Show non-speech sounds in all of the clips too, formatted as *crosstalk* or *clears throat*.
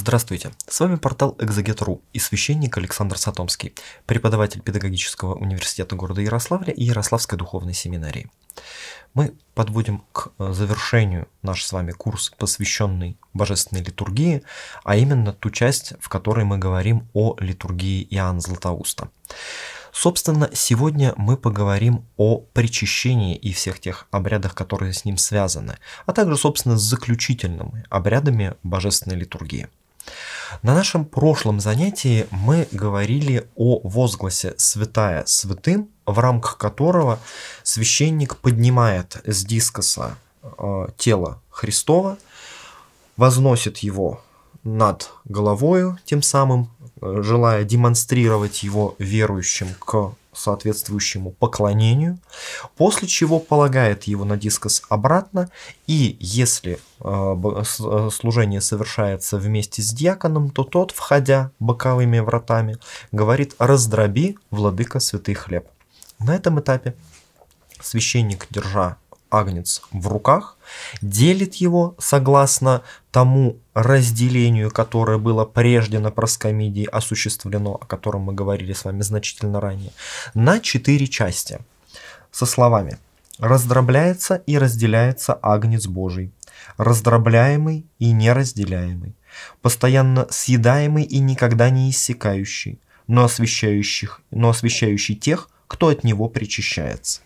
Здравствуйте, с вами портал Экзагет.ру и священник Александр Сатомский, преподаватель Педагогического университета города Ярославля и Ярославской духовной семинарии. Мы подводим к э, завершению наш с вами курс, посвященный Божественной литургии, а именно ту часть, в которой мы говорим о литургии Иоанна Златоуста. Собственно, сегодня мы поговорим о причащении и всех тех обрядах, которые с ним связаны, а также, собственно, с заключительными обрядами божественной литургии. На нашем прошлом занятии мы говорили о возгласе «святая святым», в рамках которого священник поднимает с дискоса э, тело Христова, возносит его над головою, тем самым э, желая демонстрировать его верующим к соответствующему поклонению, после чего полагает его на дискос обратно, и если э, э, служение совершается вместе с диаконом, то тот, входя боковыми вратами, говорит «раздроби, владыка, святый хлеб». На этом этапе священник, держа агнец в руках, делит его согласно тому разделению, которое было прежде на проскомидии осуществлено, о котором мы говорили с вами значительно ранее, на четыре части. Со словами «раздробляется и разделяется агнец Божий, раздробляемый и неразделяемый, постоянно съедаемый и никогда не иссякающий, но освещающих, но освещающий тех, кто от него причащается».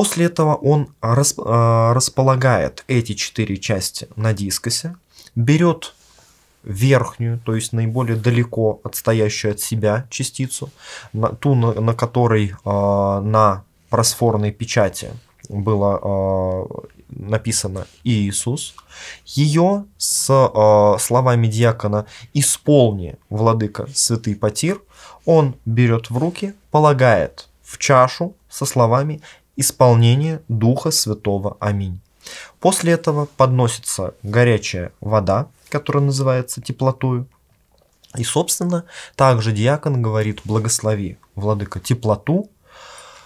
После этого он э, располагает эти четыре части на дискосе, берет верхнюю, то есть наиболее далеко отстоящую от себя частицу, на, ту, на, на которой э, на просфорной печати было э, написано Иисус, ее с э, словами диакона «Исполни, владыка, святый Патир, он берет в руки, полагает в чашу со словами исполнение Духа Святого. Аминь. После этого подносится горячая вода, которая называется теплотою. И, собственно, также диакон говорит «благослови, владыка, теплоту».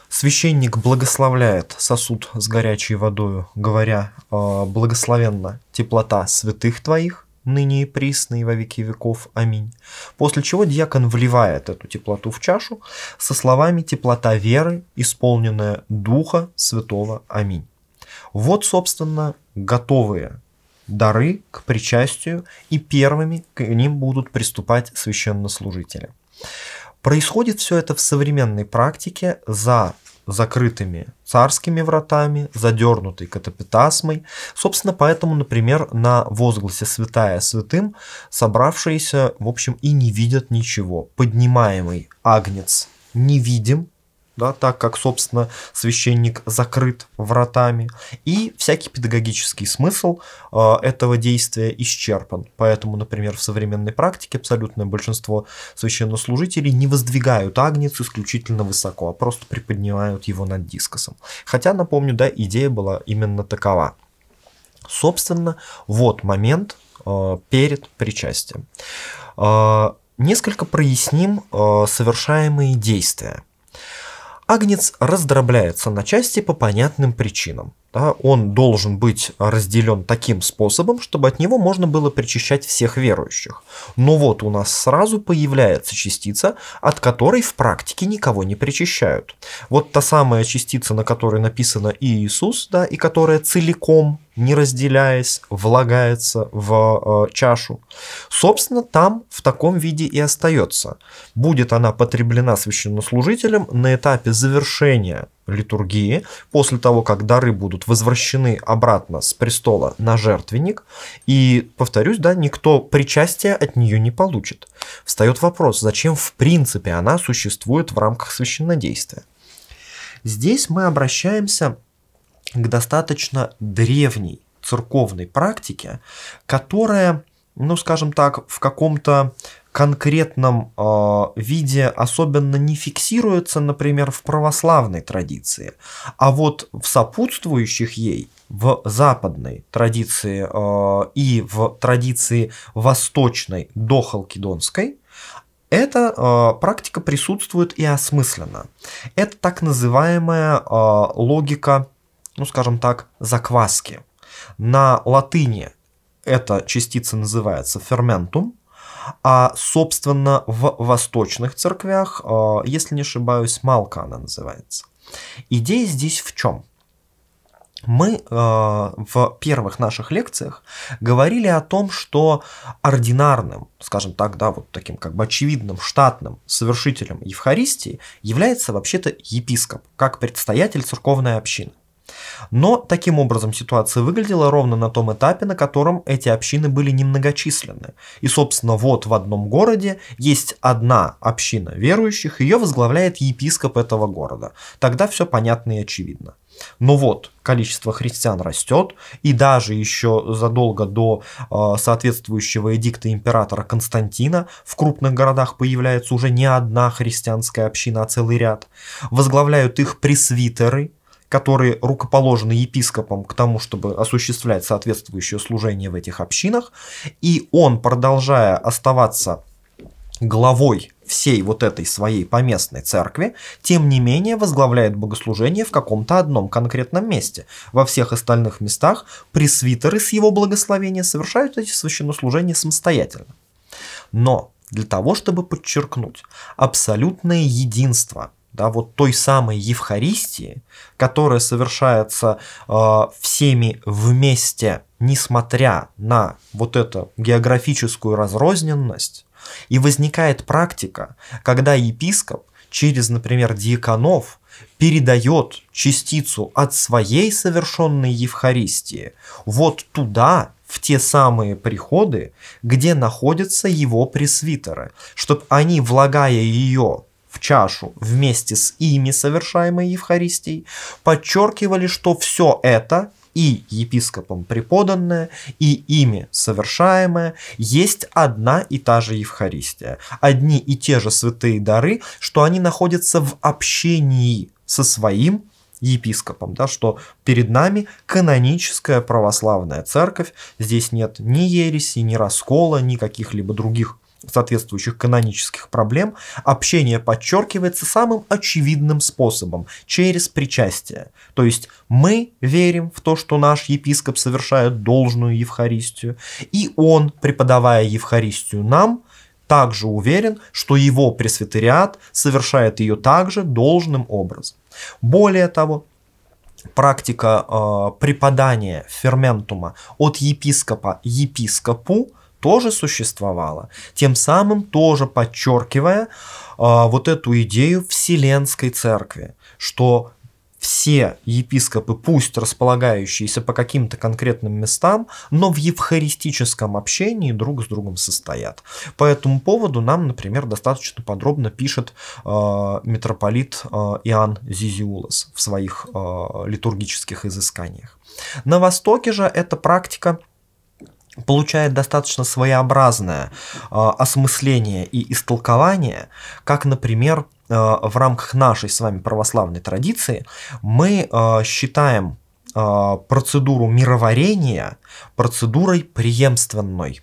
Священник благословляет сосуд с горячей водою, говоря «благословенно теплота святых твоих» ныне и присно и во веки веков. Аминь. После чего диакон вливает эту теплоту в чашу со словами «теплота веры, исполненная Духа Святого. Аминь». Вот, собственно, готовые дары к причастию, и первыми к ним будут приступать священнослужители. Происходит все это в современной практике за закрытыми царскими вратами, задернутой катапитасмой. Собственно, поэтому, например, на возгласе «Святая святым» собравшиеся, в общем, и не видят ничего. Поднимаемый агнец невидим, да, так как, собственно, священник закрыт вратами. И всякий педагогический смысл э, этого действия исчерпан. Поэтому, например, в современной практике абсолютное большинство священнослужителей не воздвигают агнец исключительно высоко, а просто приподнимают его над дискосом. Хотя, напомню, да, идея была именно такова. Собственно, вот момент э, перед причастием. Э, несколько проясним э, совершаемые действия – агнец раздробляется на части по понятным причинам. Да, он должен быть разделен таким способом, чтобы от него можно было причащать всех верующих. Но вот у нас сразу появляется частица, от которой в практике никого не причащают. Вот та самая частица, на которой написано и Иисус, да, и которая целиком не разделяясь, влагается в э, чашу. Собственно, там в таком виде и остается. Будет она потреблена священнослужителем на этапе завершения литургии, после того, как дары будут возвращены обратно с престола на жертвенник, и, повторюсь, да, никто причастия от нее не получит. Встает вопрос, зачем в принципе она существует в рамках священнодействия. Здесь мы обращаемся к достаточно древней церковной практике, которая, ну, скажем так, в каком-то конкретном э, виде особенно не фиксируется, например, в православной традиции, а вот в сопутствующих ей в западной традиции э, и в традиции восточной до халкидонской эта э, практика присутствует и осмысленно. Это так называемая э, логика ну скажем так, закваски. На латыни эта частица называется ферментум, а, собственно, в восточных церквях, а, если не ошибаюсь, малка она называется. Идея здесь в чем? Мы э, в первых наших лекциях говорили о том, что ординарным, скажем так, да, вот таким как бы очевидным штатным совершителем Евхаристии является вообще-то епископ, как предстоятель церковной общины. Но таким образом ситуация выглядела ровно на том этапе, на котором эти общины были немногочисленны. И, собственно, вот в одном городе есть одна община верующих, ее возглавляет епископ этого города. Тогда все понятно и очевидно. Но вот количество христиан растет, и даже еще задолго до э, соответствующего эдикта императора Константина в крупных городах появляется уже не одна христианская община, а целый ряд. Возглавляют их пресвитеры – которые рукоположены епископом к тому, чтобы осуществлять соответствующее служение в этих общинах, и он, продолжая оставаться главой всей вот этой своей поместной церкви, тем не менее возглавляет богослужение в каком-то одном конкретном месте. Во всех остальных местах пресвитеры с его благословения совершают эти священнослужения самостоятельно. Но для того, чтобы подчеркнуть абсолютное единство – да, вот той самой Евхаристии, которая совершается э, всеми вместе, несмотря на вот эту географическую разрозненность, и возникает практика, когда епископ через, например, диаконов передает частицу от своей совершенной Евхаристии вот туда, в те самые приходы, где находятся его пресвитеры, чтобы они, влагая ее в чашу вместе с ими совершаемой Евхаристией, подчеркивали, что все это и епископом преподанное, и ими совершаемое, есть одна и та же Евхаристия. Одни и те же святые дары, что они находятся в общении со своим епископом, да, что перед нами каноническая православная церковь, здесь нет ни ереси, ни раскола, ни каких-либо других соответствующих канонических проблем, общение подчеркивается самым очевидным способом – через причастие. То есть мы верим в то, что наш епископ совершает должную Евхаристию, и он, преподавая Евхаристию нам, также уверен, что его пресвитериат совершает ее также должным образом. Более того, практика э, преподания ферментума от епископа епископу – тоже существовала, тем самым тоже подчеркивая э, вот эту идею Вселенской Церкви, что все епископы, пусть располагающиеся по каким-то конкретным местам, но в евхаристическом общении друг с другом состоят. По этому поводу нам, например, достаточно подробно пишет э, митрополит э, Иоанн Зизиулос в своих э, литургических изысканиях. На Востоке же эта практика – получает достаточно своеобразное э, осмысление и истолкование, как, например, э, в рамках нашей с вами православной традиции мы э, считаем э, процедуру мироварения процедурой преемственной.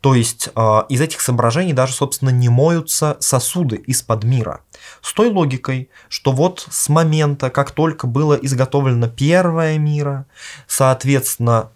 То есть э, из этих соображений даже, собственно, не моются сосуды из-под мира. С той логикой, что вот с момента, как только было изготовлено первое мира, соответственно,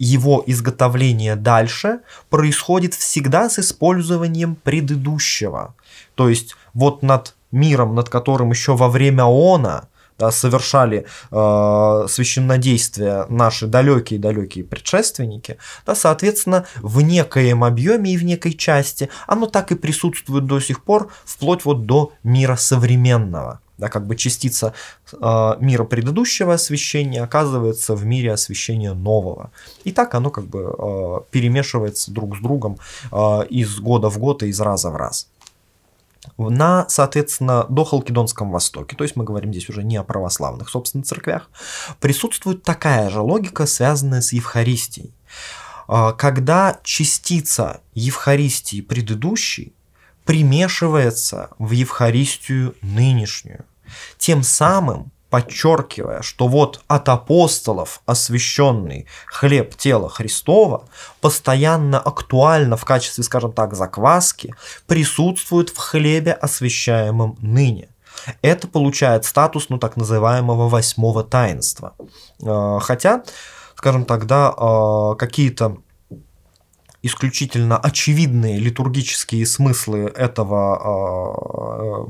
его изготовление дальше происходит всегда с использованием предыдущего. То есть вот над миром, над которым еще во время Она да, совершали э, священнодействия наши далекие-далекие предшественники, да, соответственно, в некоем объеме и в некой части оно так и присутствует до сих пор, вплоть вот до мира современного да, как бы частица э, мира предыдущего освещения оказывается в мире освещения нового. И так оно как бы э, перемешивается друг с другом э, из года в год и из раза в раз на, соответственно, Дохалкидонском Востоке, то есть мы говорим здесь уже не о православных, собственно, церквях, присутствует такая же логика, связанная с Евхаристией. Когда частица Евхаристии предыдущей примешивается в Евхаристию нынешнюю тем самым подчеркивая, что вот от апостолов освященный хлеб тела Христова постоянно актуально в качестве, скажем так, закваски присутствует в хлебе, освящаемом ныне. Это получает статус, ну, так называемого восьмого таинства. Э, хотя, скажем так, да, э, какие-то исключительно очевидные литургические смыслы этого а,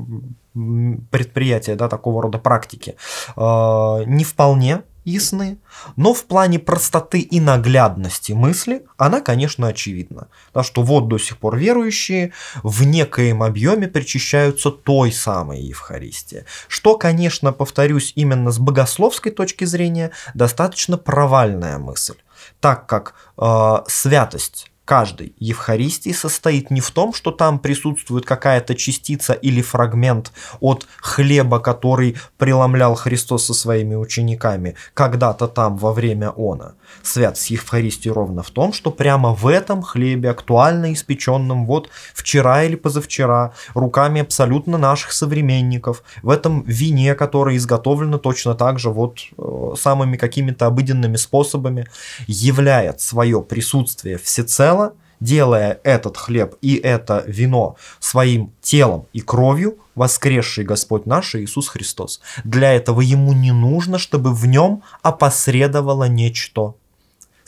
предприятия, да, такого рода практики, а, не вполне ясны, но в плане простоты и наглядности мысли она, конечно, очевидна. Да, что вот до сих пор верующие в некоем объеме причащаются той самой Евхаристии. Что, конечно, повторюсь, именно с богословской точки зрения достаточно провальная мысль, так как э, святость каждой Евхаристии состоит не в том, что там присутствует какая-то частица или фрагмент от хлеба, который преломлял Христос со своими учениками когда-то там во время она. Свят с Евхаристией ровно в том, что прямо в этом хлебе, актуально испеченном вот вчера или позавчера, руками абсолютно наших современников, в этом вине, которое изготовлено точно так же вот э, самыми какими-то обыденными способами, являет свое присутствие всецело тело, делая этот хлеб и это вино своим телом и кровью, воскресший Господь наш Иисус Христос. Для этого ему не нужно, чтобы в нем опосредовало нечто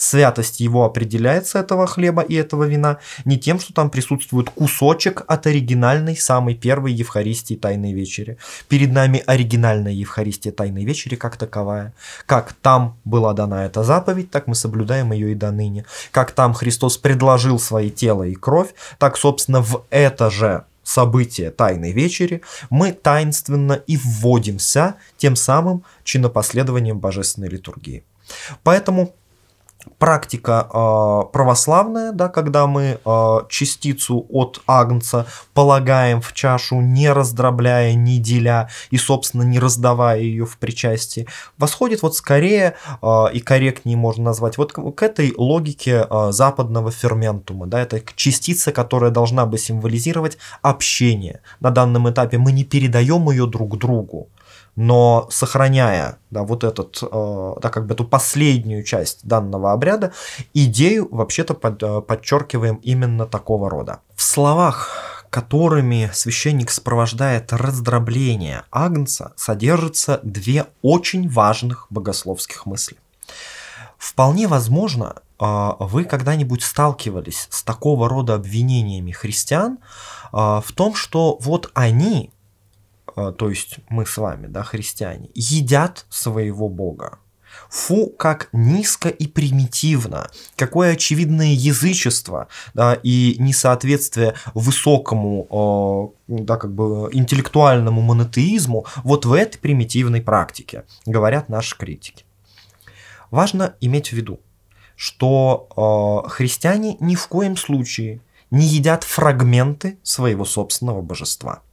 святость его определяется, этого хлеба и этого вина, не тем, что там присутствует кусочек от оригинальной, самой первой Евхаристии Тайной Вечери. Перед нами оригинальная Евхаристия Тайной Вечери как таковая. Как там была дана эта заповедь, так мы соблюдаем ее и до ныне. Как там Христос предложил свои тело и кровь, так, собственно, в это же событие Тайной Вечери, мы таинственно и вводимся тем самым чинопоследованием Божественной Литургии. Поэтому практика э, православная, да, когда мы э, частицу от агнца полагаем в чашу, не раздробляя, не деля и, собственно, не раздавая ее в причастии, восходит вот скорее э, и корректнее можно назвать вот к, к этой логике э, западного ферментума, да, это частица, которая должна бы символизировать общение. На данном этапе мы не передаем ее друг другу, но сохраняя да, вот этот, э, да, как бы эту последнюю часть данного обряда, идею вообще-то под, э, подчеркиваем именно такого рода. В словах, которыми священник сопровождает раздробление Агнца, содержатся две очень важных богословских мысли. Вполне возможно, э, вы когда-нибудь сталкивались с такого рода обвинениями христиан э, в том, что вот они а, то есть мы с вами, да, христиане, едят своего Бога. Фу, как низко и примитивно, какое очевидное язычество да, и несоответствие высокому, э, да, как бы интеллектуальному монотеизму вот в этой примитивной практике, говорят наши критики. Важно иметь в виду, что э, христиане ни в коем случае не едят фрагменты своего собственного божества –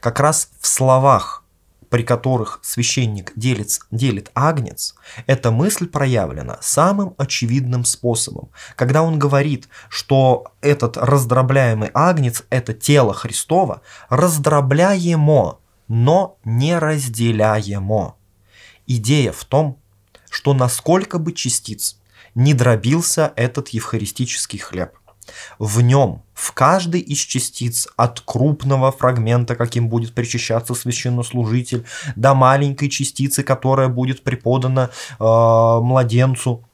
как раз в словах, при которых священник делит, делит агнец, эта мысль проявлена самым очевидным способом. Когда он говорит, что этот раздробляемый агнец – это тело Христова, раздробляемо, но не разделяемо. Идея в том, что насколько бы частиц не дробился этот евхаристический хлеб, в нем, в каждой из частиц, от крупного фрагмента, каким будет причащаться священнослужитель, до маленькой частицы, которая будет преподана э, младенцу,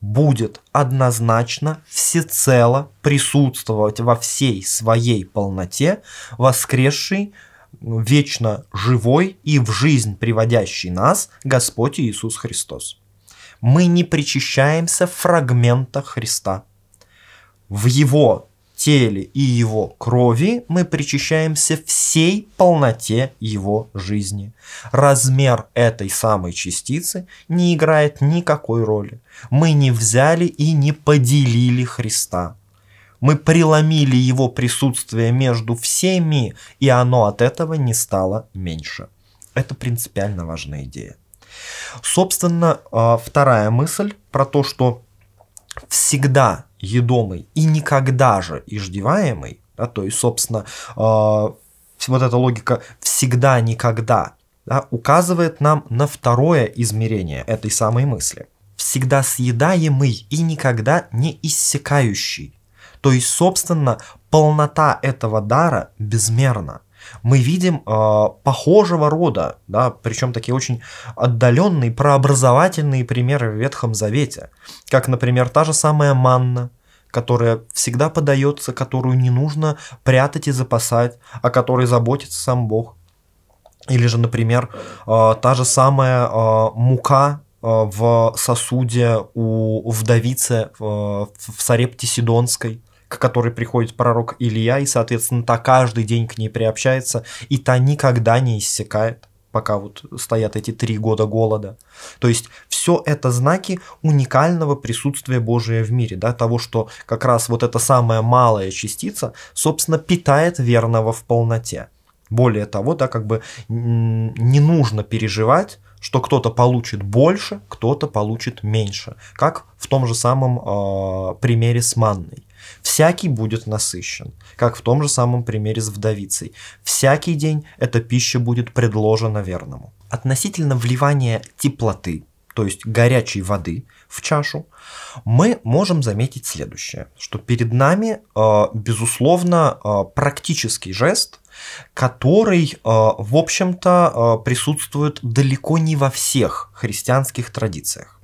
будет однозначно всецело присутствовать во всей своей полноте воскресший, вечно живой и в жизнь приводящий нас Господь Иисус Христос. Мы не причащаемся фрагмента Христа – в его теле и его крови мы причащаемся всей полноте его жизни. Размер этой самой частицы не играет никакой роли. Мы не взяли и не поделили Христа. Мы преломили его присутствие между всеми, и оно от этого не стало меньше. Это принципиально важная идея. Собственно, а, вторая мысль про то, что всегда едомый и никогда же иждиваемый, да, то есть, собственно, э, вот эта логика всегда, никогда да, указывает нам на второе измерение этой самой мысли. Всегда съедаемый и никогда не иссякающий. То есть, собственно, полнота этого дара безмерна мы видим э, похожего рода, да, причем такие очень отдаленные, прообразовательные примеры в Ветхом Завете, как, например, та же самая манна, которая всегда подается, которую не нужно прятать и запасать, о которой заботится сам Бог. Или же, например, э, та же самая э, мука э, в сосуде у вдовицы в Сарепте Сидонской – к которой приходит пророк Илья, и, соответственно, та каждый день к ней приобщается, и та никогда не иссякает пока вот стоят эти три года голода. То есть все это знаки уникального присутствия Божия в мире, да, того, что как раз вот эта самая малая частица, собственно, питает верного в полноте. Более того, да, как бы не нужно переживать, что кто-то получит больше, кто-то получит меньше, как в том же самом э, примере с манной. Всякий будет насыщен, как в том же самом примере с вдовицей. Всякий день эта пища будет предложена верному. Относительно вливания теплоты, то есть горячей воды в чашу, мы можем заметить следующее, что перед нами, э, безусловно, э, практический жест, который, э, в общем-то, присутствует далеко не во всех христианских традициях.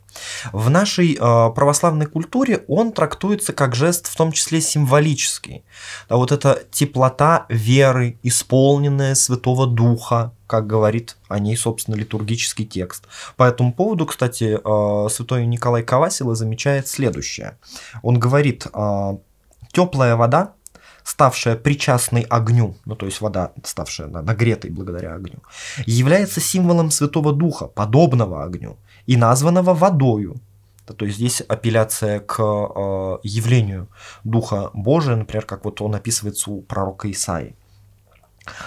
В нашей э, православной культуре он трактуется как жест в том числе символический. Да, вот эта теплота веры, исполненная Святого Духа, как говорит о ней, собственно, литургический текст. По этому поводу, кстати, э, святой Николай Кавасило замечает следующее. Он говорит, э, теплая вода ставшая причастной огню, ну то есть вода, ставшая нагретой благодаря огню, является символом Святого Духа, подобного огню и названного водою. То есть здесь апелляция к э, явлению Духа Божия, например, как вот он описывается у пророка Исаии.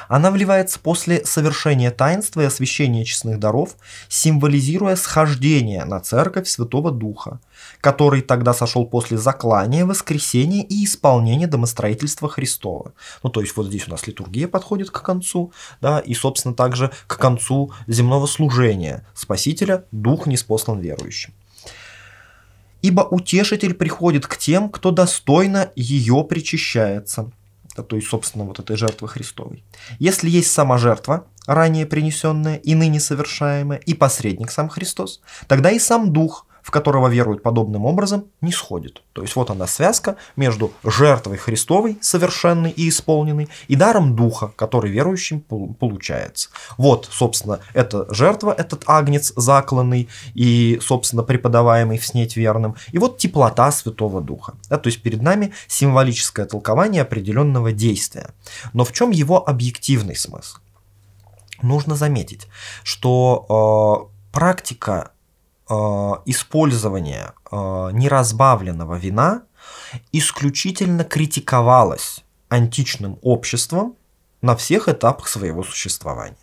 Она вливается после совершения таинства и освящения честных даров, символизируя схождение на церковь Святого Духа, который тогда сошел после заклания, воскресения и исполнения домостроительства Христова. Ну, то есть вот здесь у нас литургия подходит к концу, да, и, собственно, также к концу земного служения Спасителя Дух не спослан верующим. Ибо утешитель приходит к тем, кто достойно ее причащается – то есть, собственно, вот этой жертвы Христовой. Если есть сама жертва, ранее принесенная и ныне совершаемая, и посредник сам Христос, тогда и сам Дух, в которого веруют подобным образом, не сходит. То есть вот она связка между жертвой Христовой, совершенной и исполненной, и даром Духа, который верующим получается. Вот, собственно, эта жертва, этот агнец закланный и, собственно, преподаваемый в вснеть верным, и вот теплота Святого Духа. Да, то есть перед нами символическое толкование определенного действия. Но в чем его объективный смысл? Нужно заметить, что э, практика Э, использование э, неразбавленного вина исключительно критиковалось античным обществом на всех этапах своего существования.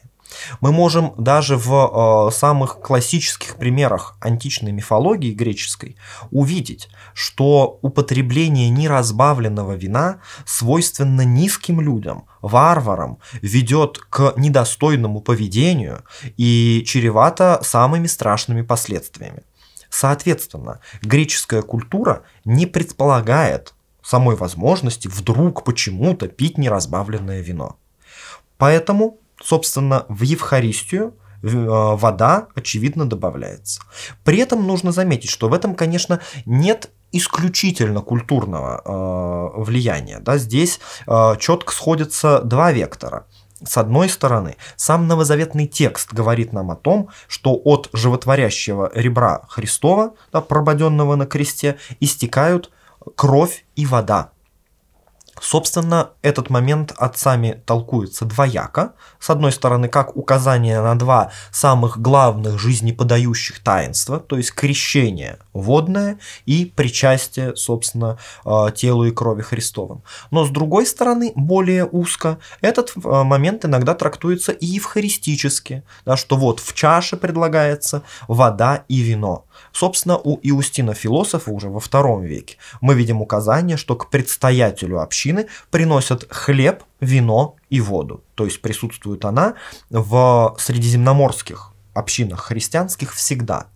Мы можем даже в э, самых классических примерах античной мифологии греческой увидеть, что употребление неразбавленного вина свойственно низким людям, варварам, ведет к недостойному поведению и чревато самыми страшными последствиями. Соответственно, греческая культура не предполагает самой возможности вдруг почему-то пить неразбавленное вино. Поэтому Собственно, в Евхаристию э, вода, очевидно, добавляется. При этом нужно заметить, что в этом, конечно, нет исключительно культурного э, влияния. Да? Здесь э, четко сходятся два вектора. С одной стороны, сам новозаветный текст говорит нам о том, что от животворящего ребра Христова, да, прободенного на кресте, истекают кровь и вода. Собственно, этот момент отцами толкуется двояко. С одной стороны, как указание на два самых главных жизнеподающих таинства, то есть крещение водное и причастие, собственно, э, телу и крови Христовым. Но с другой стороны, более узко, этот э, момент иногда трактуется и евхаристически, да, что вот в чаше предлагается вода и вино. Собственно, у Иустина философа уже во втором веке мы видим указание, что к предстоятелю общины мужчины приносят хлеб, вино и воду. То есть присутствует она в средиземноморских общинах христианских всегда.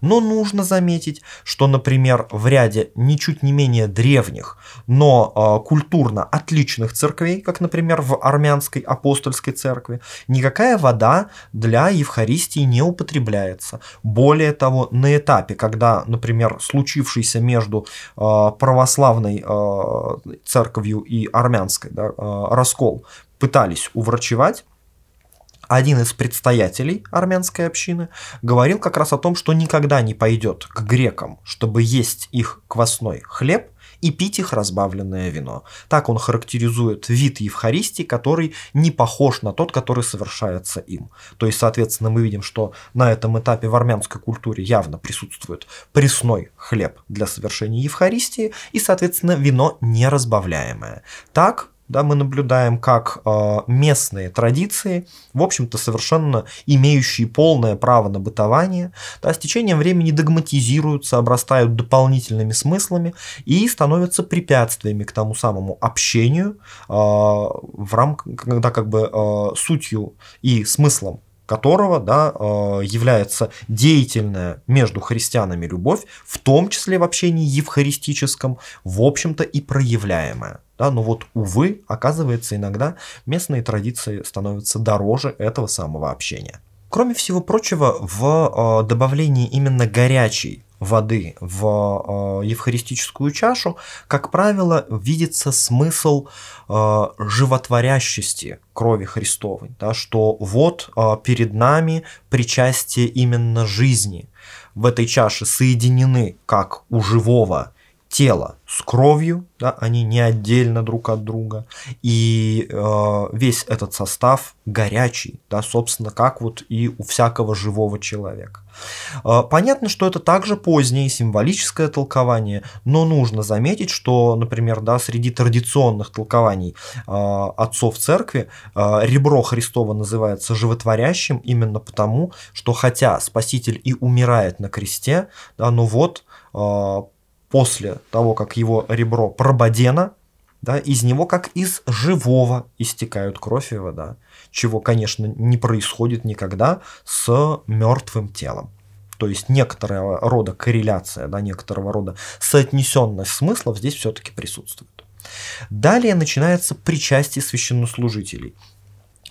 Но нужно заметить, что, например, в ряде ничуть не менее древних, но э, культурно отличных церквей, как, например, в армянской апостольской церкви, никакая вода для Евхаристии не употребляется. Более того, на этапе, когда, например, случившийся между э, православной э, церковью и армянской да, э, раскол пытались уврачевать, один из предстоятелей армянской общины говорил как раз о том, что никогда не пойдет к грекам, чтобы есть их квасной хлеб и пить их разбавленное вино. Так он характеризует вид Евхаристии, который не похож на тот, который совершается им. То есть, соответственно, мы видим, что на этом этапе в армянской культуре явно присутствует пресной хлеб для совершения Евхаристии и, соответственно, вино неразбавляемое. Так да, мы наблюдаем, как а, местные традиции, в общем-то, совершенно имеющие полное право на бытование, да, с течением времени догматизируются, обрастают дополнительными смыслами и становятся препятствиями к тому самому общению, а, в рамках, когда как бы а, сутью и смыслом которого да, является деятельная между христианами любовь, в том числе в общении евхаристическом, в общем-то и проявляемая. Да, но вот, увы, оказывается, иногда местные традиции становятся дороже этого самого общения. Кроме всего прочего, в э, добавлении именно горячей воды в э, евхаристическую чашу, как правило, видится смысл э, животворящести крови Христовой, да, что вот э, перед нами причастие именно жизни. В этой чаше соединены, как у живого тело с кровью, да, они не отдельно друг от друга, и э, весь этот состав горячий, да, собственно, как вот и у всякого живого человека. Э, понятно, что это также позднее символическое толкование, но нужно заметить, что, например, да, среди традиционных толкований э, отцов церкви э, ребро Христова называется животворящим именно потому, что хотя Спаситель и умирает на кресте, да, но вот э, после того, как его ребро прободено, да, из него как из живого истекают кровь и вода, чего, конечно, не происходит никогда с мертвым телом. То есть некоторого рода корреляция, да, некоторого рода соотнесенность смыслов здесь все-таки присутствует. Далее начинается причастие священнослужителей.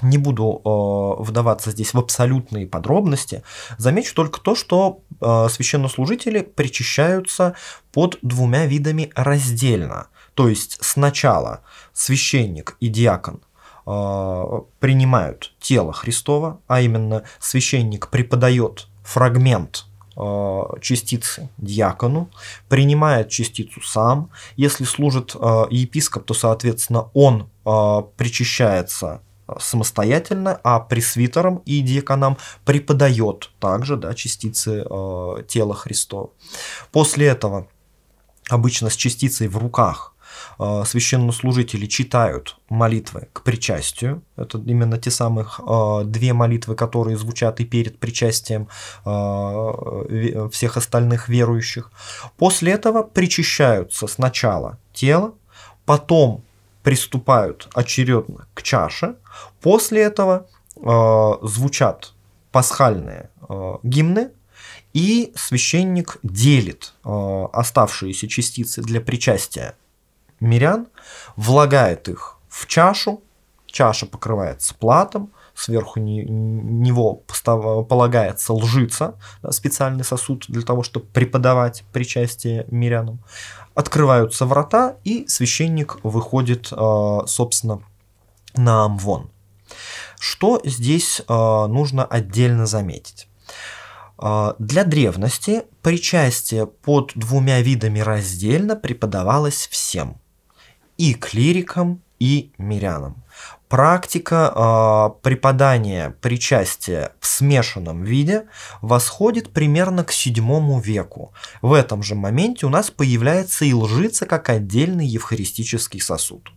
Не буду э, вдаваться здесь в абсолютные подробности. Замечу только то, что э, священнослужители причащаются под двумя видами раздельно. То есть сначала священник и диакон э, принимают тело Христова, а именно священник преподает фрагмент э, частицы диакону, принимает частицу сам. Если служит э, епископ, то, соответственно, он э, причащается самостоятельно, а пресвитерам и диаконам преподает также да, частицы э, тела Христова. После этого обычно с частицей в руках э, священнослужители читают молитвы к причастию. Это именно те самые э, две молитвы, которые звучат и перед причастием э, всех остальных верующих. После этого причащаются сначала тело, потом приступают очередно к чаше. После этого э, звучат пасхальные э, гимны, и священник делит э, оставшиеся частицы для причастия мирян, влагает их в чашу, чаша покрывается платом, сверху не, него полагается лжица, специальный сосуд для того, чтобы преподавать причастие мирянам открываются врата, и священник выходит, э, собственно, на Амвон. Что здесь э, нужно отдельно заметить? Э, для древности причастие под двумя видами раздельно преподавалось всем – и клирикам, и мирянам практика э, преподания причастия в смешанном виде восходит примерно к VII веку. В этом же моменте у нас появляется и лжица как отдельный евхаристический сосуд.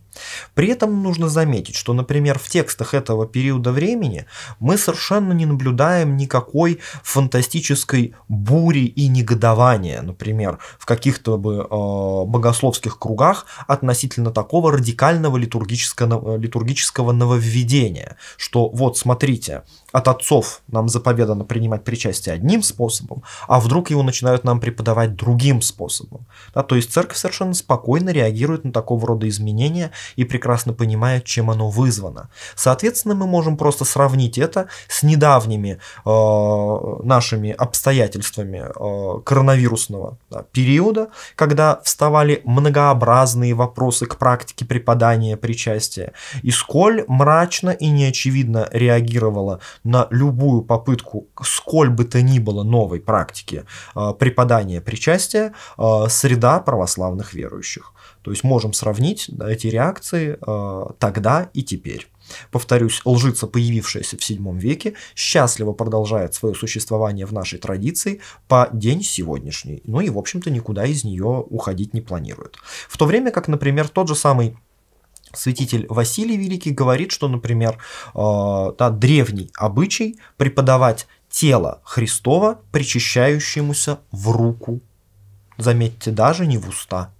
При этом нужно заметить, что, например, в текстах этого периода времени мы совершенно не наблюдаем никакой фантастической бури и негодования, например, в каких-то бы э, богословских кругах относительно такого радикального литургического, литургического нововведения, что вот смотрите, от отцов нам заповедано принимать причастие одним способом, а вдруг его начинают нам преподавать другим способом. Да, то есть церковь совершенно спокойно реагирует на такого рода изменения и прекрасно понимает, чем оно вызвано. Соответственно, мы можем просто сравнить это с недавними э, нашими обстоятельствами э, коронавирусного да, периода, когда вставали многообразные вопросы к практике преподания причастия, и сколь мрачно и неочевидно реагировала на любую попытку, сколь бы то ни было новой практики а, преподания причастия, а, среда православных верующих. То есть можем сравнить да, эти реакции а, тогда и теперь. Повторюсь, лжица, появившаяся в VII веке, счастливо продолжает свое существование в нашей традиции по день сегодняшний, ну и, в общем-то, никуда из нее уходить не планирует. В то время как, например, тот же самый Святитель Василий Великий говорит, что, например, да, э, древний обычай преподавать тело Христова, причащающемуся в руку. Заметьте, даже не в уста.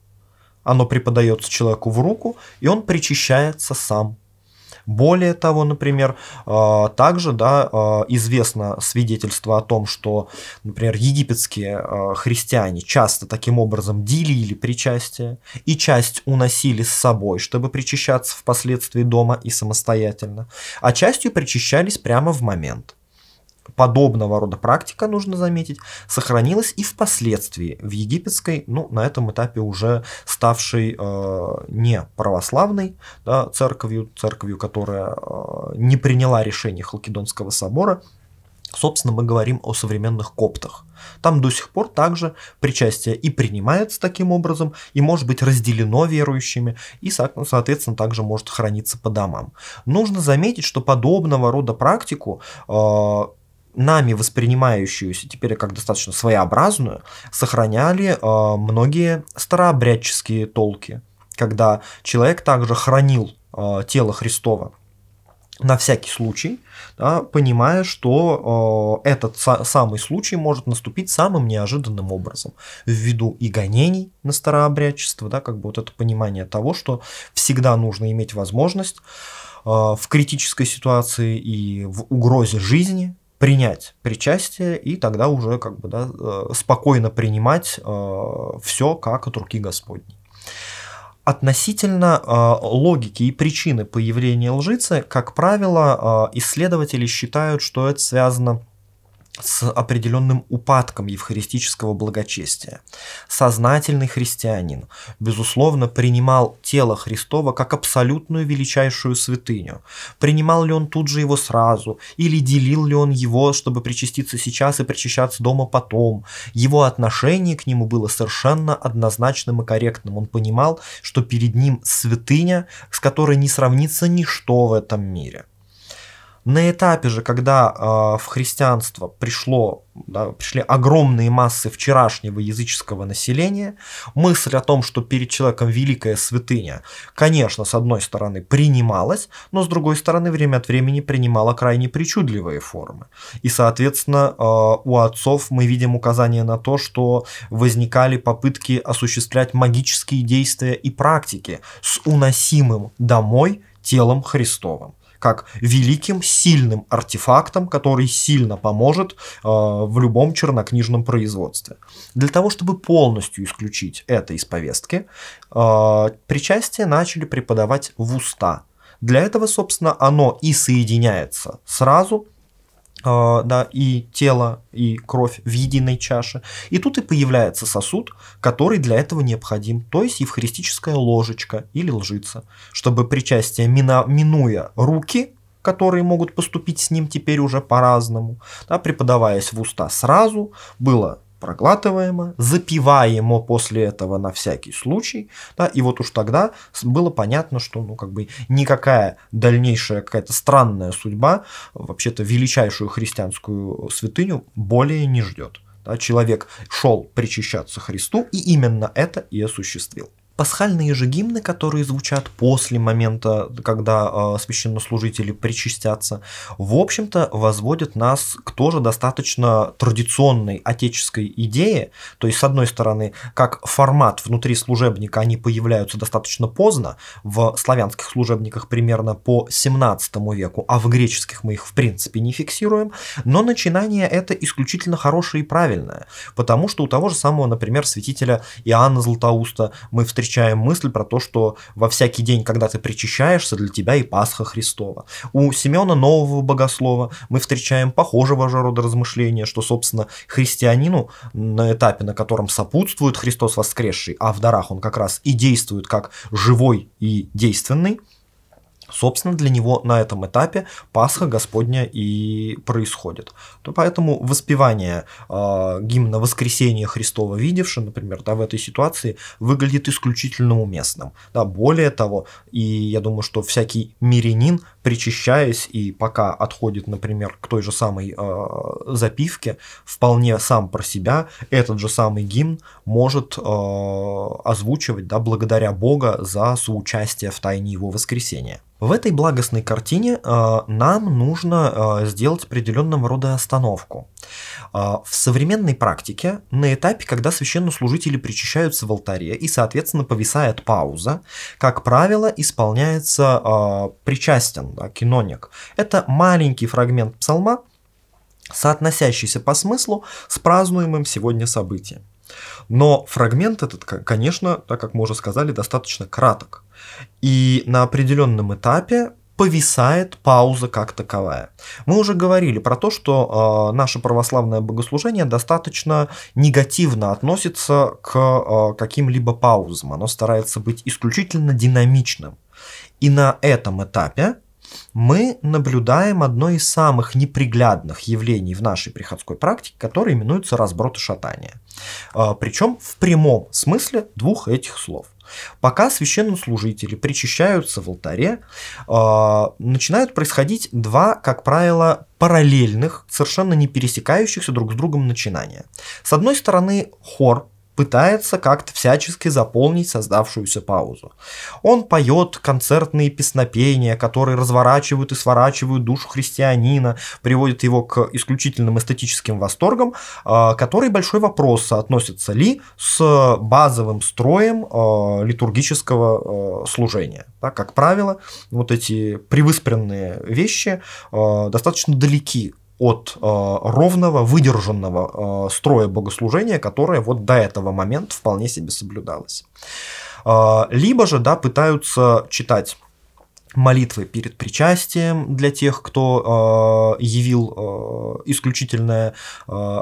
Оно преподается человеку в руку, и он причащается сам. Более того, например, э, также да, э, известно свидетельство о том, что, например, египетские э, христиане часто таким образом делили причастие и часть уносили с собой, чтобы причащаться впоследствии дома и самостоятельно, а частью причащались прямо в момент подобного рода практика, нужно заметить, сохранилась и впоследствии в египетской, ну, на этом этапе уже ставшей э, не православной да, церковью, церковью, которая э, не приняла решение Халкидонского собора, Собственно, мы говорим о современных коптах. Там до сих пор также причастие и принимается таким образом, и может быть разделено верующими, и, соответственно, также может храниться по домам. Нужно заметить, что подобного рода практику э, нами воспринимающуюся теперь как достаточно своеобразную, сохраняли э, многие старообрядческие толки, когда человек также хранил э, тело Христова на всякий случай, да, понимая, что э, этот са- самый случай может наступить самым неожиданным образом, ввиду и гонений на старообрядчество, да, как бы вот это понимание того, что всегда нужно иметь возможность э, в критической ситуации и в угрозе жизни принять причастие и тогда уже как бы да, э, спокойно принимать э, все как от руки Господней. Относительно э, логики и причины появления лжицы, как правило, исследователи считают, что это связано с определенным упадком евхаристического благочестия. Сознательный христианин, безусловно, принимал тело Христова как абсолютную величайшую святыню. Принимал ли он тут же его сразу, или делил ли он его, чтобы причаститься сейчас и причащаться дома потом. Его отношение к нему было совершенно однозначным и корректным. Он понимал, что перед ним святыня, с которой не сравнится ничто в этом мире. На этапе же, когда э, в христианство пришло, да, пришли огромные массы вчерашнего языческого населения, мысль о том, что перед человеком великая святыня, конечно, с одной стороны принималась, но с другой стороны время от времени принимала крайне причудливые формы. И, соответственно, э, у отцов мы видим указание на то, что возникали попытки осуществлять магические действия и практики с уносимым домой телом Христовым как великим, сильным артефактом, который сильно поможет э, в любом чернокнижном производстве. Для того, чтобы полностью исключить это из повестки, э, причастие начали преподавать в уста. Для этого, собственно, оно и соединяется сразу а, да, и тело, и кровь в единой чаше. И тут и появляется сосуд, который для этого необходим, то есть евхаристическая ложечка или лжица, чтобы причастие, минуя руки, которые могут поступить с ним теперь уже по-разному, да, преподаваясь в уста сразу, было проглатываемо, запиваемо после этого на всякий случай, да, и вот уж тогда было понятно, что, ну, как бы никакая дальнейшая какая-то странная судьба э, вообще-то величайшую христианскую святыню более не ждет. Да, человек шел причащаться Христу, и именно это и осуществил пасхальные же гимны, которые звучат после момента, когда э, священнослужители причастятся, в общем-то возводят нас к тоже достаточно традиционной отеческой идее. То есть, с одной стороны, как формат внутри служебника они появляются достаточно поздно, в славянских служебниках примерно по 17 веку, а в греческих мы их в принципе не фиксируем, но начинание это исключительно хорошее и правильное, потому что у того же самого, например, святителя Иоанна Златоуста мы встречаем встречаем мысль про то, что во всякий день, когда ты причащаешься, для тебя и Пасха Христова. У Семена Нового Богослова мы встречаем похожего же рода размышления, что, собственно, христианину на этапе, на котором сопутствует Христос воскресший, а в дарах он как раз и действует как живой и действенный, Собственно, для него на этом этапе Пасха Господня и происходит. То поэтому воспевание э, гимна Воскресения Христова видевши», например, да, в этой ситуации выглядит исключительно уместным. Да, более того, и я думаю, что всякий мирянин причащаясь и пока отходит, например, к той же самой э, запивке, вполне сам про себя этот же самый гимн может э, озвучивать, да, благодаря Бога за соучастие в тайне его воскресения. В этой благостной картине э, нам нужно э, сделать определенного рода остановку. А, в современной практике на этапе, когда священнослужители причащаются в алтаре и, соответственно, повисает пауза, как правило, исполняется э, причастен, да, киноник. Это маленький фрагмент псалма, соотносящийся по смыслу с празднуемым сегодня событием. Но фрагмент этот, конечно, так как мы уже сказали, достаточно краток. И на определенном этапе повисает пауза как таковая. Мы уже говорили про то, что э, наше православное богослужение достаточно негативно относится к э, каким-либо паузам. Оно старается быть исключительно динамичным. И на этом этапе мы наблюдаем одно из самых неприглядных явлений в нашей приходской практике, которое именуется разброд и шатание. А, Причем в прямом смысле двух этих слов – Пока священнослужители причащаются в алтаре, э, начинают происходить два, как правило, параллельных, совершенно не пересекающихся друг с другом начинания. С одной стороны, хор пытается как-то всячески заполнить создавшуюся паузу. Он поет концертные песнопения, которые разворачивают и сворачивают душу христианина, приводят его к исключительным эстетическим восторгам, а, который большой вопрос, соотносится ли с базовым строем а, литургического а, служения. как правило, вот эти превыспренные вещи достаточно далеки от э, ровного, выдержанного э, строя богослужения, которое вот до этого момента вполне себе соблюдалось. Э, либо же, да, пытаются читать молитвы перед причастием для тех, кто э, явил э, исключительное э,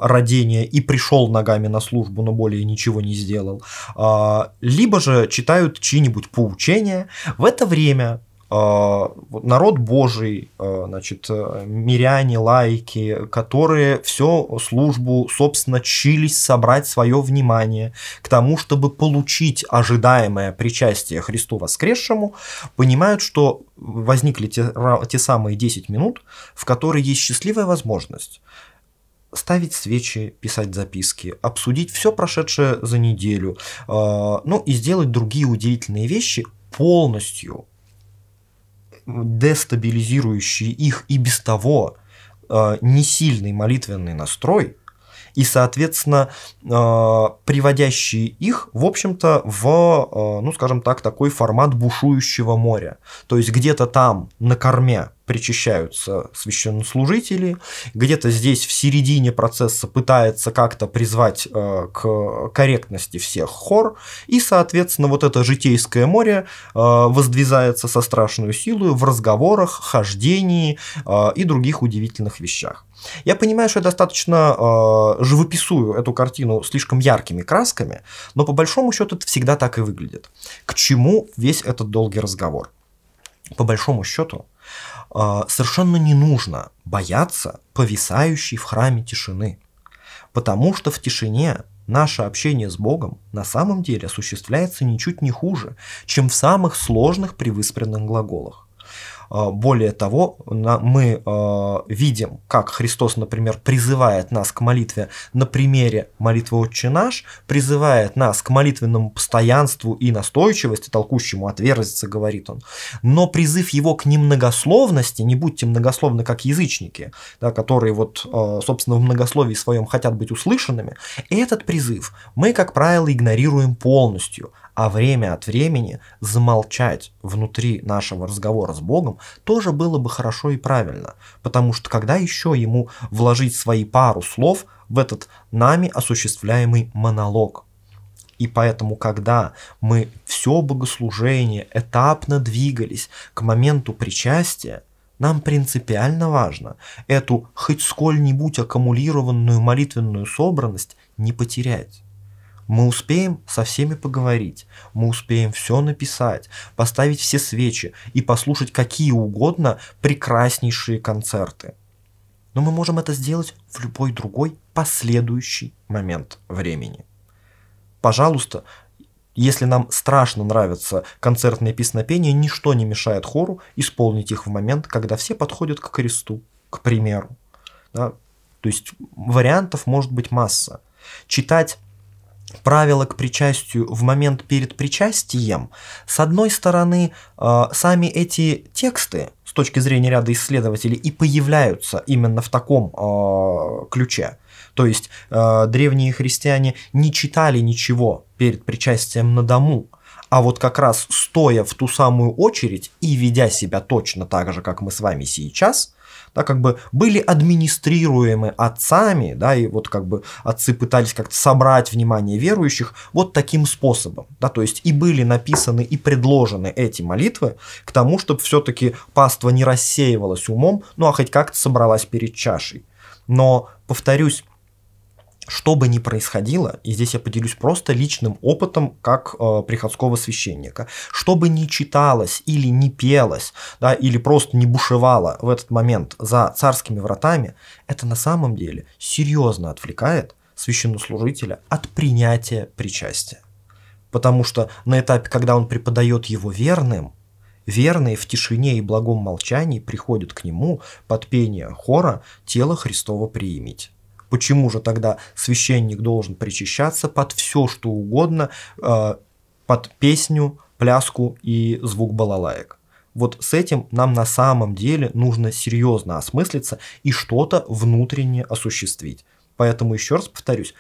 родение и пришел ногами на службу, но более ничего не сделал, э, либо же читают чьи-нибудь поучения. В это время а, народ божий, а, значит, э, миряне, лайки, которые всю службу, собственно, чились собрать свое внимание к тому, чтобы получить ожидаемое причастие Христу воскресшему, понимают, что возникли те, те самые 10 минут, в которые есть счастливая возможность ставить свечи, писать записки, обсудить все прошедшее за неделю, а, ну и сделать другие удивительные вещи полностью дестабилизирующий их и без того э, несильный молитвенный настрой, и, соответственно, э, приводящие их, в общем-то, в, э, ну, скажем так, такой формат бушующего моря. То есть где-то там на корме причащаются священнослужители, где-то здесь в середине процесса пытается как-то призвать э, к корректности всех хор, и, соответственно, вот это житейское море э, воздвизается со страшной силой в разговорах, хождении и других удивительных вещах. Я понимаю, что я достаточно э, живописую эту картину слишком яркими красками, но по большому счету это всегда так и выглядит. К чему весь этот долгий разговор? По большому счету, э, совершенно не нужно бояться повисающей в храме тишины, потому что в тишине наше общение с Богом на самом деле осуществляется ничуть не хуже, чем в самых сложных привыспренных глаголах. А, более того, мы а, видим, как Христос, например, призывает нас к молитве на примере молитвы «Отче наш», призывает нас к молитвенному постоянству и настойчивости, толкущему отверзиться, говорит он. Но призыв его к немногословности, не будьте многословны, как язычники, да, которые вот, а, собственно, в многословии своем хотят быть услышанными, этот призыв мы, как правило, игнорируем полностью, а время от времени замолчать внутри нашего разговора с Богом тоже было бы хорошо и правильно, потому что когда еще ему вложить свои пару слов в этот нами осуществляемый монолог? И поэтому, когда мы все богослужение этапно двигались к моменту причастия, нам принципиально важно эту хоть сколь-нибудь аккумулированную молитвенную собранность не потерять. Мы успеем со всеми поговорить, мы успеем все написать, поставить все свечи и послушать какие угодно прекраснейшие концерты. Но мы можем это сделать в любой другой последующий момент времени. Пожалуйста, если нам страшно нравятся концертные песнопения, ничто не мешает хору исполнить их в момент, когда все подходят к кресту, к примеру. Да? То есть вариантов может быть масса. Читать правила к причастию в момент перед причастием, с одной стороны, э, сами эти тексты с точки зрения ряда исследователей и появляются именно в таком э, ключе. То есть э, древние христиане не читали ничего перед причастием на дому, а вот как раз стоя в ту самую очередь и ведя себя точно так же, как мы с вами сейчас – да, как бы были администрируемы отцами, да, и вот как бы отцы пытались как-то собрать внимание верующих вот таким способом, да, то есть и были написаны и предложены эти молитвы к тому, чтобы все-таки паства не рассеивалась умом, ну а хоть как-то собралась перед чашей. Но, повторюсь, что бы ни происходило, и здесь я поделюсь просто личным опытом как э, приходского священника, что бы ни читалось или не пелось, да, или просто не бушевало в этот момент за царскими вратами, это на самом деле серьезно отвлекает священнослужителя от принятия причастия. Потому что на этапе, когда он преподает его верным, верные в тишине и благом молчании приходят к нему под пение хора «Тело Христово приимить». Почему же тогда священник должен причащаться под все, что угодно, э, под песню, пляску и звук балалаек? Вот с этим нам на самом деле нужно серьезно осмыслиться и что-то внутреннее осуществить. Поэтому еще раз повторюсь,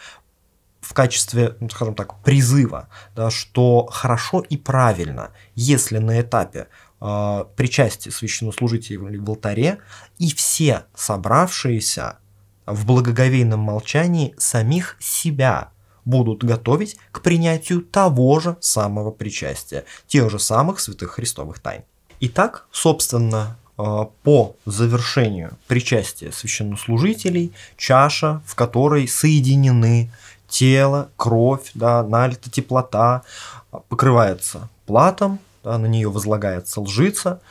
в качестве, ну, скажем так, призыва, да, что хорошо и правильно, если на этапе э, причастия священнослужителей в алтаре и все собравшиеся в благоговейном молчании самих себя будут готовить к принятию того же самого причастия, тех же самых святых христовых тайн. Итак, собственно, э, по завершению причастия священнослужителей чаша, в которой соединены тело, кровь, да, нальта теплота, покрывается платом, да, на нее возлагается лжица,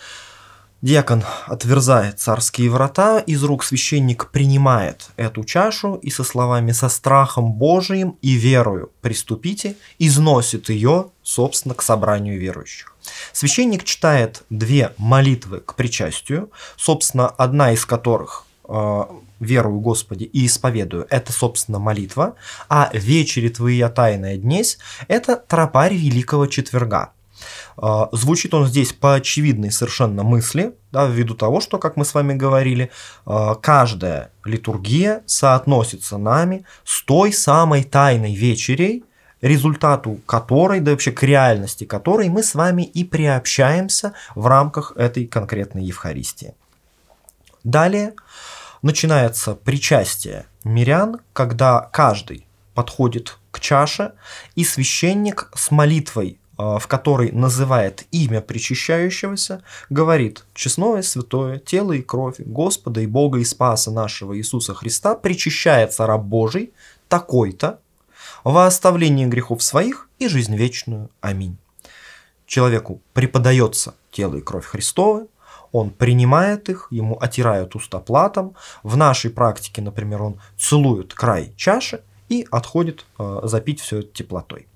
Диакон отверзает царские врата, из рук священник принимает эту чашу и со словами «со страхом Божиим и верою приступите» износит ее, собственно, к собранию верующих. Священник читает две молитвы к причастию, собственно, одна из которых э, верую Господи и исповедую, это, собственно, молитва, а вечери твоя тайная днесь – это тропарь Великого Четверга. А, звучит он здесь по очевидной совершенно мысли, да, ввиду того, что, как мы с вами говорили, а, каждая литургия соотносится нами с той самой тайной вечерей, результату которой, да вообще к реальности которой мы с вами и приобщаемся в рамках этой конкретной Евхаристии. Далее начинается причастие мирян, когда каждый подходит к чаше, и священник с молитвой Э, в которой называет имя причащающегося, говорит «Честное, святое, тело и кровь Господа и Бога и Спаса нашего Иисуса Христа причащается раб Божий, такой-то, во оставление грехов своих и жизнь вечную. Аминь». Человеку преподается тело и кровь Христовы, он принимает их, ему отирают уста платом. В нашей практике, например, он целует край чаши и отходит э, запить все это теплотой.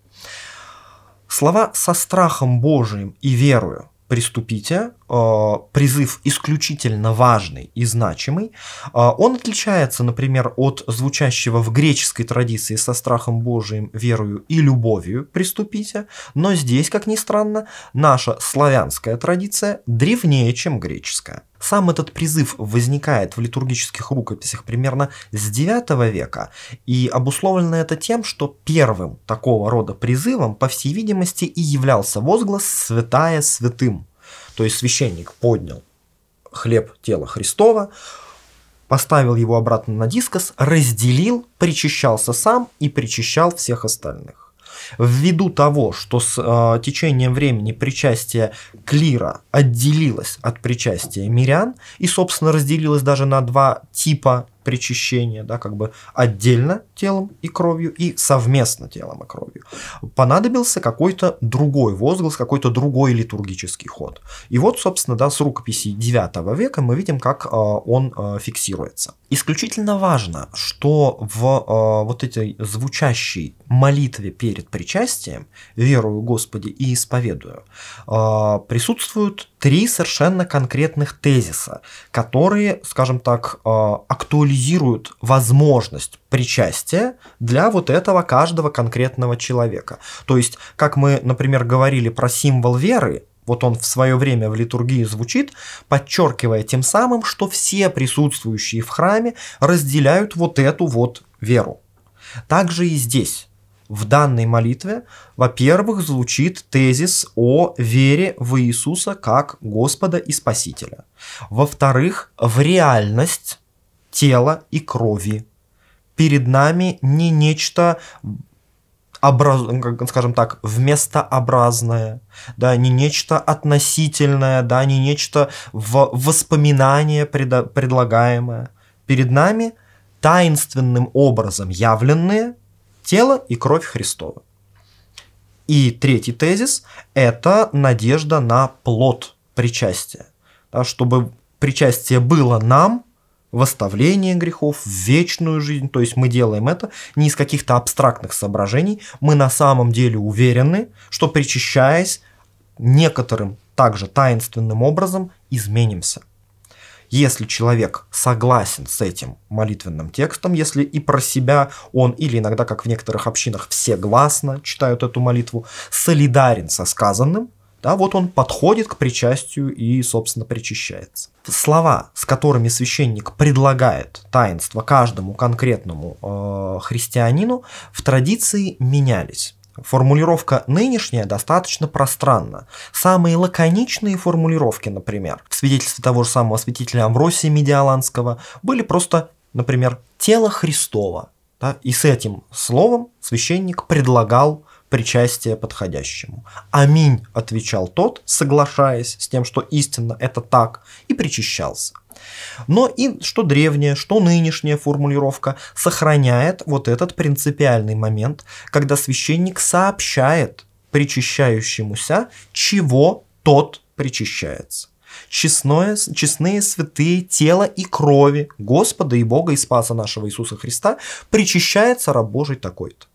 Слова «со страхом Божиим» и верою приступите Э, призыв исключительно важный и значимый. Э, он отличается, например, от звучащего в греческой традиции со страхом Божиим, верою и любовью приступите, но здесь, как ни странно, наша славянская традиция древнее, чем греческая. Сам этот призыв возникает в литургических рукописях примерно с IX века, и обусловлено это тем, что первым такого рода призывом, по всей видимости, и являлся возглас «святая святым», то есть священник поднял хлеб тела Христова, поставил его обратно на дискос, разделил, причащался сам и причащал всех остальных. Ввиду того, что с э, течением времени причастие клира отделилось от причастия мирян и, собственно, разделилось даже на два типа причащение, да, как бы отдельно телом и кровью и совместно телом и кровью. Понадобился какой-то другой возглас, какой-то другой литургический ход. И вот, собственно, да, с рукописи 9 века мы видим, как э, он э, фиксируется. Исключительно важно, что в э, вот этой звучащей молитве перед причастием «Верую Господи и исповедую» присутствуют три совершенно конкретных тезиса, которые, скажем так, э, актуализируют возможность причастия для вот этого каждого конкретного человека. То есть, как мы, например, говорили про символ веры, вот он в свое время в литургии звучит, подчеркивая тем самым, что все присутствующие в храме разделяют вот эту вот веру. Также и здесь в данной молитве, во-первых, звучит тезис о вере в Иисуса как Господа и Спасителя. Во-вторых, в реальность тела и крови. Перед нами не нечто образ, ну, скажем так, вместообразное, да, не нечто относительное, да, не нечто в воспоминание предо- предлагаемое. Перед нами таинственным образом явленные тело и кровь Христова. И третий тезис – это надежда на плод причастия. Да, чтобы причастие было нам, восставление грехов, в вечную жизнь. То есть мы делаем это не из каких-то абстрактных соображений. Мы на самом деле уверены, что причащаясь некоторым также таинственным образом изменимся. Если человек согласен с этим молитвенным текстом, если и про себя он, или иногда, как в некоторых общинах, все гласно читают эту молитву, солидарен со сказанным, да, вот он подходит к причастию и, собственно, причащается. Слова, с которыми священник предлагает таинство каждому конкретному э, христианину, в традиции менялись. Формулировка нынешняя достаточно пространна. Самые лаконичные формулировки, например, в свидетельстве того же самого святителя Амвросия Медиаланского, были просто, например, «тело Христова». Да? И с этим словом священник предлагал причастие подходящему. «Аминь», – отвечал тот, соглашаясь с тем, что истинно это так, и причащался. Но и что древняя, что нынешняя формулировка сохраняет вот этот принципиальный момент, когда священник сообщает причащающемуся, чего тот причащается. Честное, честные святые тела и крови Господа и Бога и Спаса нашего Иисуса Христа причащается раб Божий такой-то.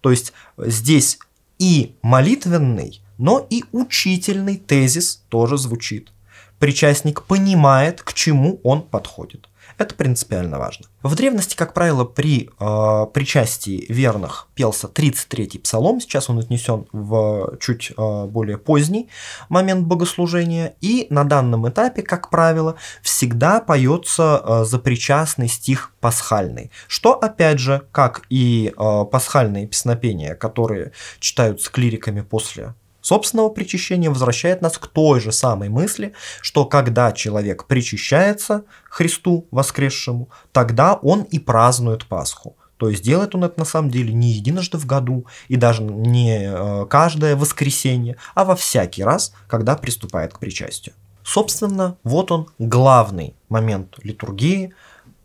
То есть здесь и молитвенный, но и учительный тезис тоже звучит. Причастник понимает, к чему он подходит. Это принципиально важно. В древности, как правило, при э, причастии верных пелся 33-й псалом, сейчас он отнесен в чуть э, более поздний момент богослужения, и на данном этапе, как правило, всегда поется э, запричастный стих пасхальный, что, опять же, как и э, пасхальные песнопения, которые читаются клириками после собственного причащения возвращает нас к той же самой мысли, что когда человек причащается Христу воскресшему, тогда он и празднует Пасху. То есть делает он это на самом деле не единожды в году и даже не э, каждое воскресенье, а во всякий раз, когда приступает к причастию. Собственно, вот он главный момент литургии,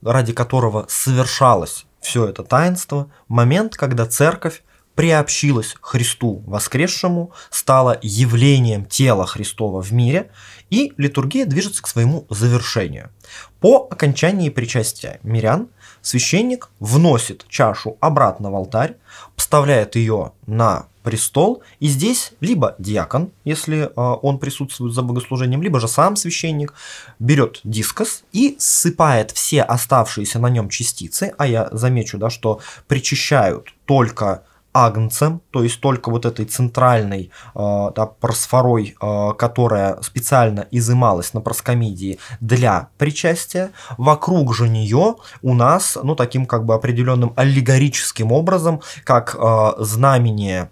ради которого совершалось все это таинство, момент, когда церковь приобщилась Христу воскресшему, стала явлением тела Христова в мире, и литургия движется к своему завершению. По окончании причастия мирян священник вносит чашу обратно в алтарь, вставляет ее на престол, и здесь либо диакон, если э, он присутствует за богослужением, либо же сам священник берет дискос и ссыпает все оставшиеся на нем частицы, а я замечу, да, что причищают только агнцем, то есть только вот этой центральной э, да, просфорой, э, которая специально изымалась на проскомидии для причастия. Вокруг же нее у нас, ну, таким как бы определенным аллегорическим образом, как э, знамение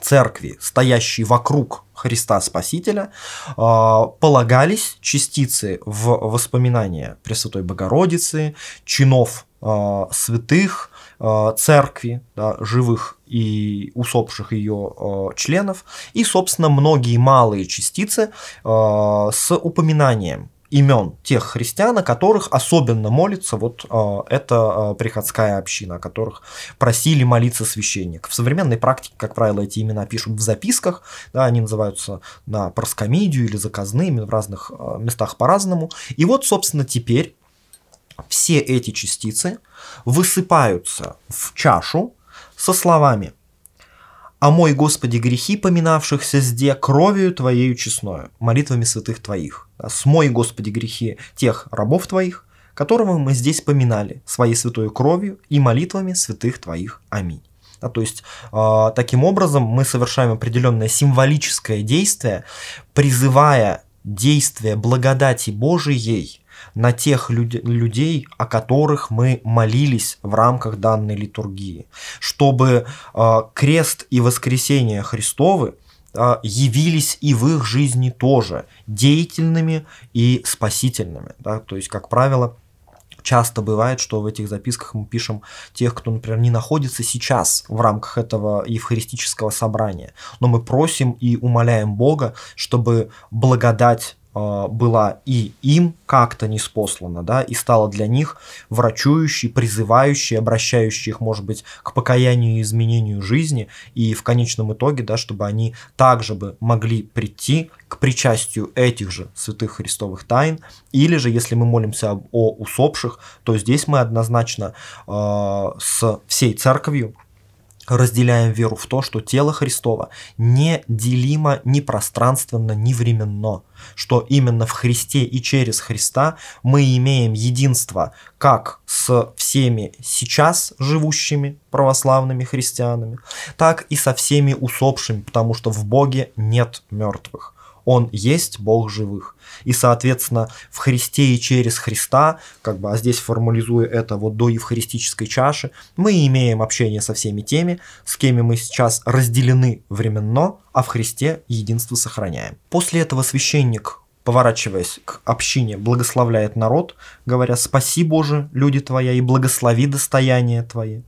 церкви, стоящей вокруг Христа Спасителя, э, полагались частицы в воспоминания Пресвятой Богородицы, чинов э, святых, Э, церкви, да, живых и усопших ее э, членов, и, собственно, многие малые частицы э, с упоминанием имен тех христиан, о которых особенно молится вот э, эта э, приходская община, о которых просили молиться священник. В современной практике, как правило, эти имена пишут в записках, да, они называются на проскомидию или заказными в разных э, местах по-разному. И вот, собственно, теперь все эти частицы высыпаются в чашу со словами «А мой Господи грехи, поминавшихся сде кровью Твоею честною, молитвами святых Твоих, а с мой Господи грехи тех рабов Твоих, которого мы здесь поминали своей святой кровью и молитвами святых Твоих. Аминь». А то есть э, таким образом мы совершаем определенное символическое действие, призывая действие благодати Божией на тех люд- людей, о которых мы молились в рамках данной литургии, чтобы э, крест и воскресение Христовы э, явились и в их жизни тоже деятельными и спасительными. Да? То есть, как правило, часто бывает, что в этих записках мы пишем тех, кто, например, не находится сейчас в рамках этого евхаристического собрания, но мы просим и умоляем Бога, чтобы благодать Э, была и им как-то неспослана, да, и стала для них врачующей, призывающей, обращающей их, может быть, к покаянию и изменению жизни, и в конечном итоге, да, чтобы они также бы могли прийти к причастию этих же святых христовых тайн, или же, если мы молимся о усопших, то здесь мы однозначно э, с всей церковью разделяем веру в то, что тело Христова неделимо ни пространственно, ни временно, что именно в Христе и через Христа мы имеем единство как с всеми сейчас живущими православными христианами, так и со всеми усопшими, потому что в Боге нет мертвых. Он есть Бог живых. И, соответственно, в Христе и через Христа, как бы, а здесь формализуя это вот до евхаристической чаши, мы имеем общение со всеми теми, с кем мы сейчас разделены временно, а в Христе единство сохраняем. После этого священник поворачиваясь к общине, благословляет народ, говоря «Спаси, Боже, люди Твоя, и благослови достояние Твое».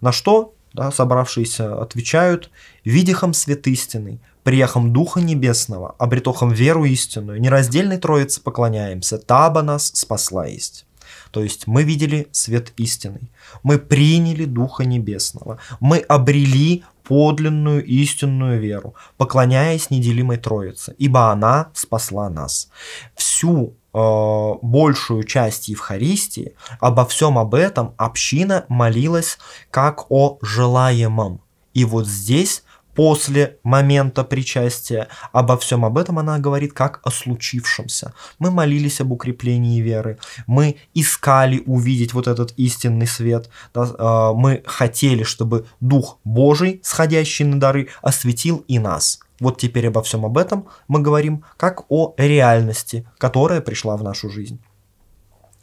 На что да, собравшиеся отвечают «Видихом святыстиной, приехом Духа Небесного, обретохом веру истинную, нераздельной Троице поклоняемся, таба нас спасла есть». То есть мы видели свет истинный, мы приняли Духа Небесного, мы обрели подлинную истинную веру, поклоняясь неделимой Троице, ибо она спасла нас. Всю э, большую часть Евхаристии обо всем об этом община молилась как о желаемом. И вот здесь после момента причастия. Обо всем об этом она говорит как о случившемся. Мы молились об укреплении веры, мы искали увидеть вот этот истинный свет, да, а, мы хотели, чтобы Дух Божий, сходящий на дары, осветил и нас. Вот теперь обо всем об этом мы говорим как о реальности, которая пришла в нашу жизнь.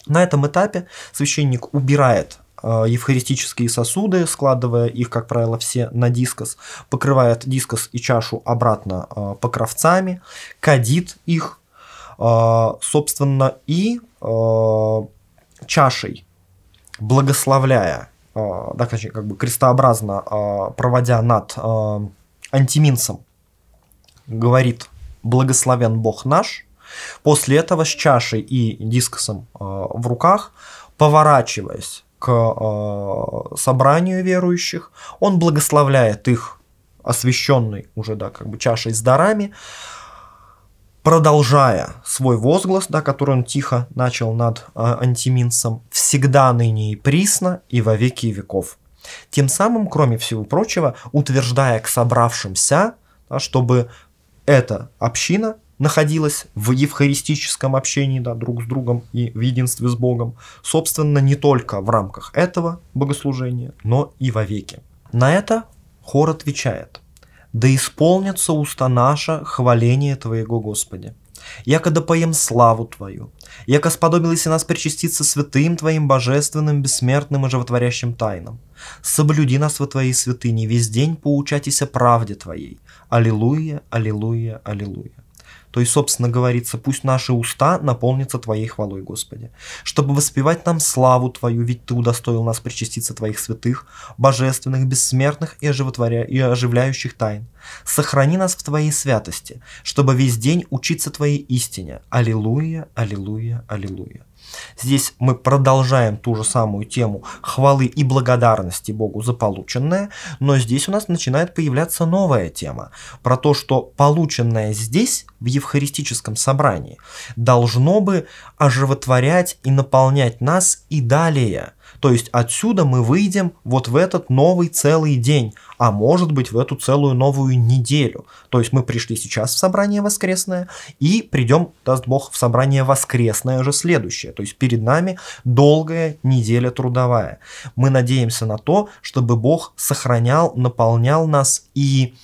На этом этапе священник убирает Э, евхаристические сосуды, складывая их, как правило, все на дискос, покрывает дискос и чашу обратно э, покровцами, кадит их, э, собственно, и чашей, благословляя, да, точнее, как бы крестообразно проводя над антиминцем, говорит «Благословен Бог наш», после этого с чашей и дискосом в руках, поворачиваясь к э, собранию верующих, он благословляет их освященной уже, да, как бы чашей с дарами, продолжая свой возглас, да, который он тихо начал над э, антиминсом, всегда ныне и присно и во веки веков. Тем самым, кроме всего прочего, утверждая к собравшимся, да, чтобы эта община находилась в евхаристическом общении да, друг с другом и в единстве с Богом, собственно, не только в рамках этого богослужения, но и вовеки. На это хор отвечает да исполнится уста наша хваление Твоего, Господи. Яко да поем славу Твою, яко сподобилось и нас причаститься святым Твоим божественным, бессмертным и животворящим тайнам. Соблюди нас во Твоей святыне, весь день поучайтесь правде Твоей. Аллилуйя, аллилуйя, аллилуйя. То есть, собственно, говорится, пусть наши уста наполнятся Твоей хвалой, Господи, чтобы воспевать нам славу Твою, ведь Ты удостоил нас причаститься Твоих святых, божественных, бессмертных и, оживотворя... и оживляющих тайн. Сохрани нас в Твоей святости, чтобы весь день учиться Твоей истине. Аллилуйя, аллилуйя, аллилуйя. Здесь мы продолжаем ту же самую тему хвалы и благодарности Богу за полученное, но здесь у нас начинает появляться новая тема про то, что полученное здесь, в евхаристическом собрании, должно бы оживотворять и наполнять нас и далее – то есть отсюда мы выйдем вот в этот новый целый день, а может быть в эту целую новую неделю. То есть мы пришли сейчас в собрание воскресное и придем, даст Бог, в собрание воскресное же следующее. То есть перед нами долгая неделя трудовая. Мы надеемся на то, чтобы Бог сохранял, наполнял нас и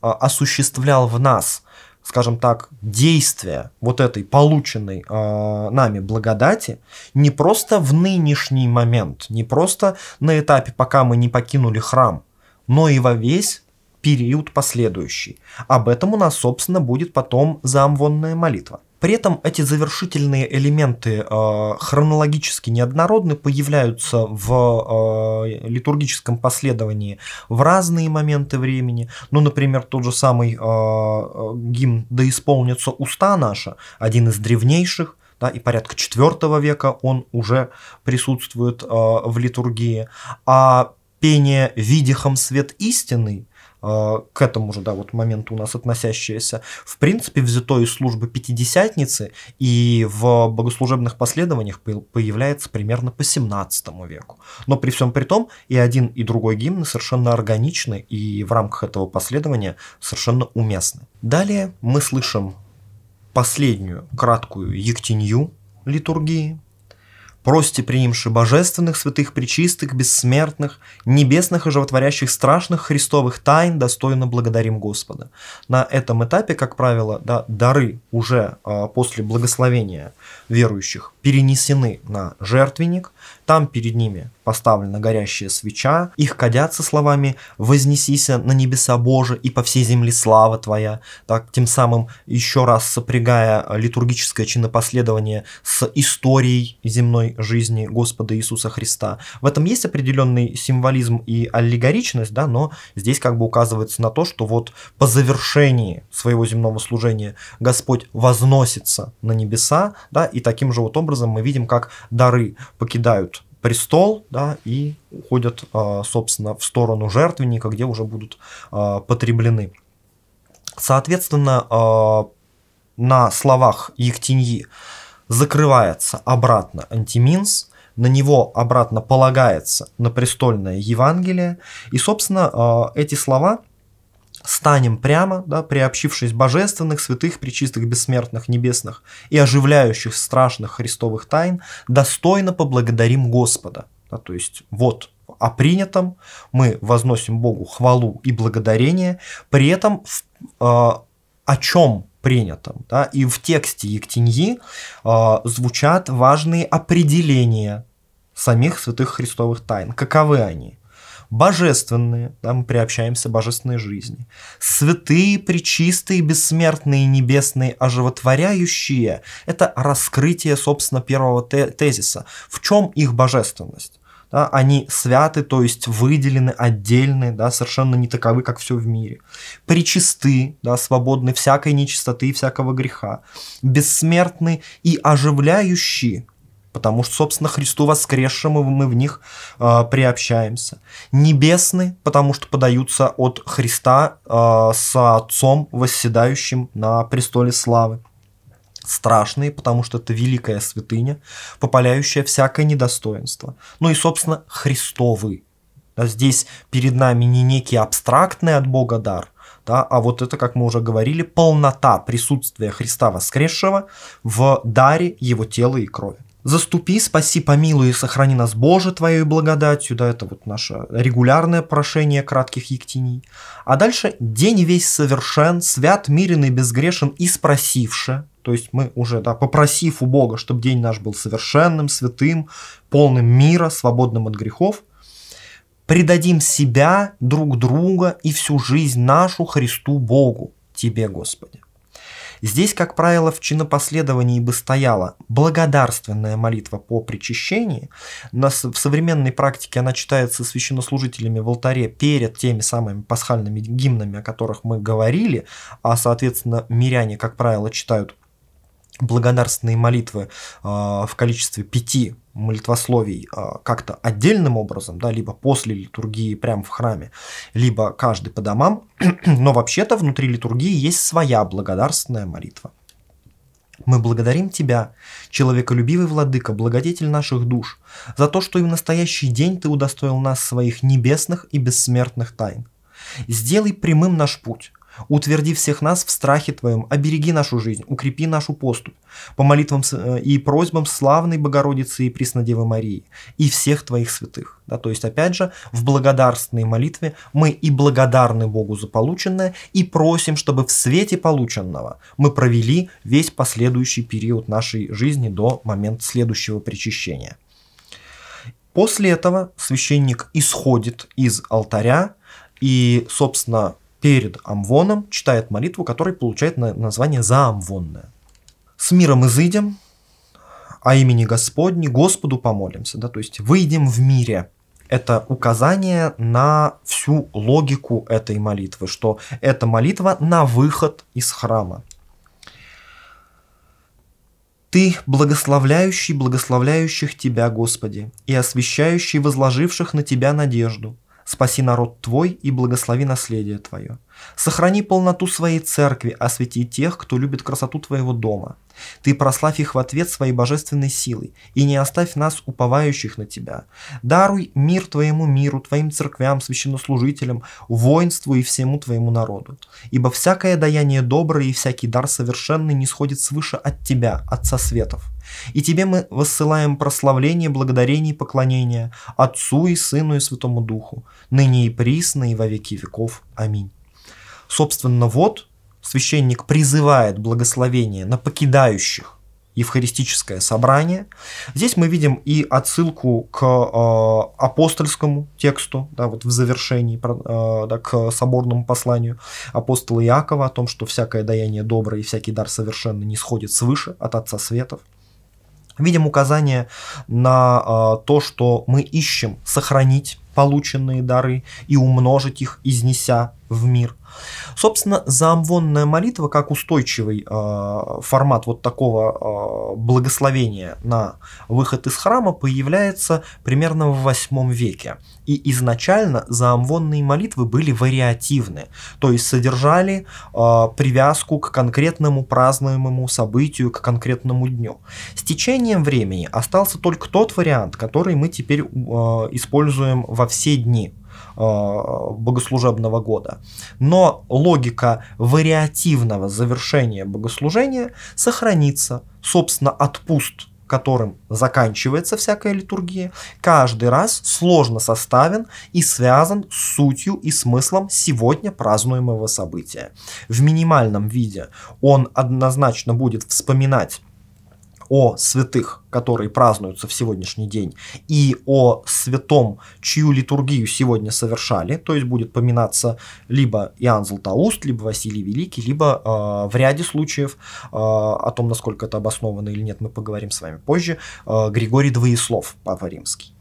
а, осуществлял в нас – скажем так, действия вот этой полученной э, нами благодати не просто в нынешний момент, не просто на этапе, пока мы не покинули храм, но и во весь период последующий. Об этом у нас, собственно, будет потом заамвонная молитва. При этом эти завершительные элементы э, хронологически неоднородны, появляются в э, литургическом последовании в разные моменты времени. Ну, например, тот же самый э, э гимн «Да исполнится уста наша», один из древнейших, да, и порядка IV века он уже присутствует э, в литургии. А пение «Видихом свет истинный». Э, к этому же, да, вот моменту у нас относящееся в принципе, взято из службы Пятидесятницы, и в богослужебных последованиях появляется примерно по 17 веку. Но при всем при том, и один, и другой гимн совершенно органичны, и в рамках этого последования совершенно уместны. Далее мы слышим последнюю краткую ектенью литургии, Прости, принимши божественных, святых, причистых бессмертных, небесных и животворящих страшных христовых тайн, достойно благодарим Господа. На этом этапе, как правило, да, дары уже э, после благословения – верующих перенесены на жертвенник, там перед ними поставлена горящая свеча, их кадятся словами «Вознесися на небеса Боже и по всей земле слава Твоя», так тем самым еще раз сопрягая литургическое чинопоследование с историей земной жизни Господа Иисуса Христа. В этом есть определенный символизм и аллегоричность, да, но здесь как бы указывается на то, что вот по завершении своего земного служения Господь возносится на небеса, да, и и таким же вот образом мы видим, как дары покидают престол, да, и уходят, а, собственно, в сторону жертвенника, где уже будут а, потреблены. Соответственно, а, на словах Ектиньи закрывается обратно антиминс, на него обратно полагается на престольное Евангелие, и, собственно, эти слова станем прямо, да, приобщившись божественных, святых, причистых, бессмертных, небесных и оживляющих страшных христовых тайн, достойно поблагодарим Господа. Да, то есть вот о принятом мы возносим Богу хвалу и благодарение, при этом в, э, о чем принятом. Да? И в тексте Ектиньи э, звучат важные определения самих святых христовых тайн. Каковы они? божественные, да, мы приобщаемся божественной жизни, святые, причистые, бессмертные, небесные, оживотворяющие – это раскрытие, собственно, первого тезиса. В чем их божественность? да, они святы, то есть выделены, отдельные, да, совершенно не таковы, как все в мире. Причисты, да, свободны всякой нечистоты и всякого греха. Бессмертны и оживляющие, потому что, собственно, Христу воскресшему мы в них э, приобщаемся. Небесны, потому что подаются от Христа э, с Отцом, восседающим на престоле славы. Страшные, потому что это великая святыня, попаляющая всякое недостоинство. Ну и, собственно, Христовы. Да, здесь перед нами не некий абстрактный от Бога дар, да, а вот это, как мы уже говорили, полнота присутствия Христа воскресшего в даре его тела и крови. Заступи, спаси, помилуй и сохрани нас, Боже, Твоей благодатью. Да, это вот наше регулярное прошение кратких ектиний. А дальше день весь совершен, свят, мирен и безгрешен, и спросивше. То есть мы уже, да, попросив у Бога, чтобы день наш был совершенным, святым, полным мира, свободным от грехов, предадим себя друг друга и всю жизнь нашу Христу Богу, Тебе, Господи. Здесь, как правило, в чинопоследовании бы стояла благодарственная молитва по причащении. На, в современной практике она читается священнослужителями в алтаре перед теми самыми пасхальными гимнами, о которых мы говорили, а, соответственно, миряне, как правило, читают благодарственные молитвы э, в количестве пяти молитвословий а, как-то отдельным образом, да, либо после литургии прямо в храме, либо каждый по домам, *clears throat* но вообще-то внутри литургии есть своя благодарственная молитва. Мы благодарим Тебя, человеколюбивый Владыка, благодетель наших душ, за то, что и в настоящий день Ты удостоил нас своих небесных и бессмертных тайн. Сделай прямым наш путь, Утверди всех нас в страхе Твоем, обереги нашу жизнь, укрепи нашу поступь, по молитвам э, и просьбам славной Богородицы и Преснодевы Марии и всех Твоих святых. Да, то есть, опять же, в благодарственной молитве мы и благодарны Богу за полученное, и просим, чтобы в свете полученного мы провели весь последующий период нашей жизни до момента следующего причащения. После этого священник исходит из алтаря, и, собственно, перед Амвоном читает молитву, которая получает название «Заамвонная». «С миром изыдем, о а имени Господне, Господу помолимся». Да? То есть «выйдем в мире». Это указание на всю логику этой молитвы, что эта молитва на выход из храма. Ты благословляющий благословляющих Тебя, Господи, и освящающий возложивших на Тебя надежду – спаси народ Твой и благослови наследие Твое. Сохрани полноту своей церкви, освети тех, кто любит красоту Твоего дома. Ты прославь их в ответ своей божественной силой, и не оставь нас, уповающих на Тебя. Даруй мир Твоему миру, Твоим церквям, священнослужителям, воинству и всему Твоему народу. Ибо всякое даяние доброе и всякий дар совершенный не сходит свыше от Тебя, Отца Светов. И тебе мы высылаем прославление, благодарение и поклонение Отцу и Сыну и Святому Духу, ныне и присно и во веки веков. Аминь. Собственно, вот священник призывает благословение на покидающих евхаристическое собрание. Здесь мы видим и отсылку к э, апостольскому тексту, да, вот в завершении, э, да, к соборному посланию апостола Иакова о том, что всякое даяние доброе и всякий дар совершенно не сходит свыше от Отца Светов. Видим указание на а, то, что мы ищем сохранить полученные дары и умножить их, изнеся в мир. Собственно, заамвонная молитва как устойчивый э, формат вот такого э, благословения на выход из храма появляется примерно в VIII веке. И изначально заамвонные молитвы были вариативны, то есть содержали э, привязку к конкретному празднуемому событию, к конкретному дню. С течением времени остался только тот вариант, который мы теперь э, используем во все дни Э, богослужебного года. Но логика вариативного завершения богослужения сохранится. Собственно, отпуст которым заканчивается всякая литургия, каждый раз сложно составен и связан с сутью и смыслом сегодня празднуемого события. В минимальном виде он однозначно будет вспоминать о святых, которые празднуются в сегодняшний день, и о святом, чью литургию сегодня совершали, то есть будет поминаться либо Иоанн Златоуст, либо Василий Великий, либо э, в ряде случаев, э, о том, насколько это обосновано или нет, мы поговорим с вами позже, э, Григорий Двоеслов, Папа Римский.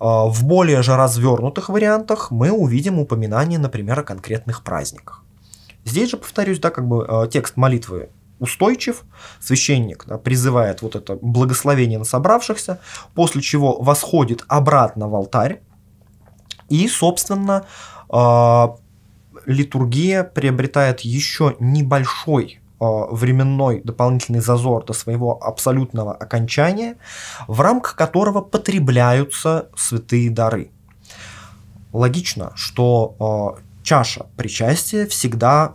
В более же развернутых вариантах мы увидим упоминание, например, о конкретных праздниках. Здесь же, повторюсь, да, как бы текст молитвы устойчив, священник да, призывает вот это благословение на собравшихся, после чего восходит обратно в алтарь, и, собственно, э, литургия приобретает еще небольшой а, временной дополнительный зазор до своего абсолютного окончания, в рамках которого потребляются святые дары. Логично, что э, чаша причастия всегда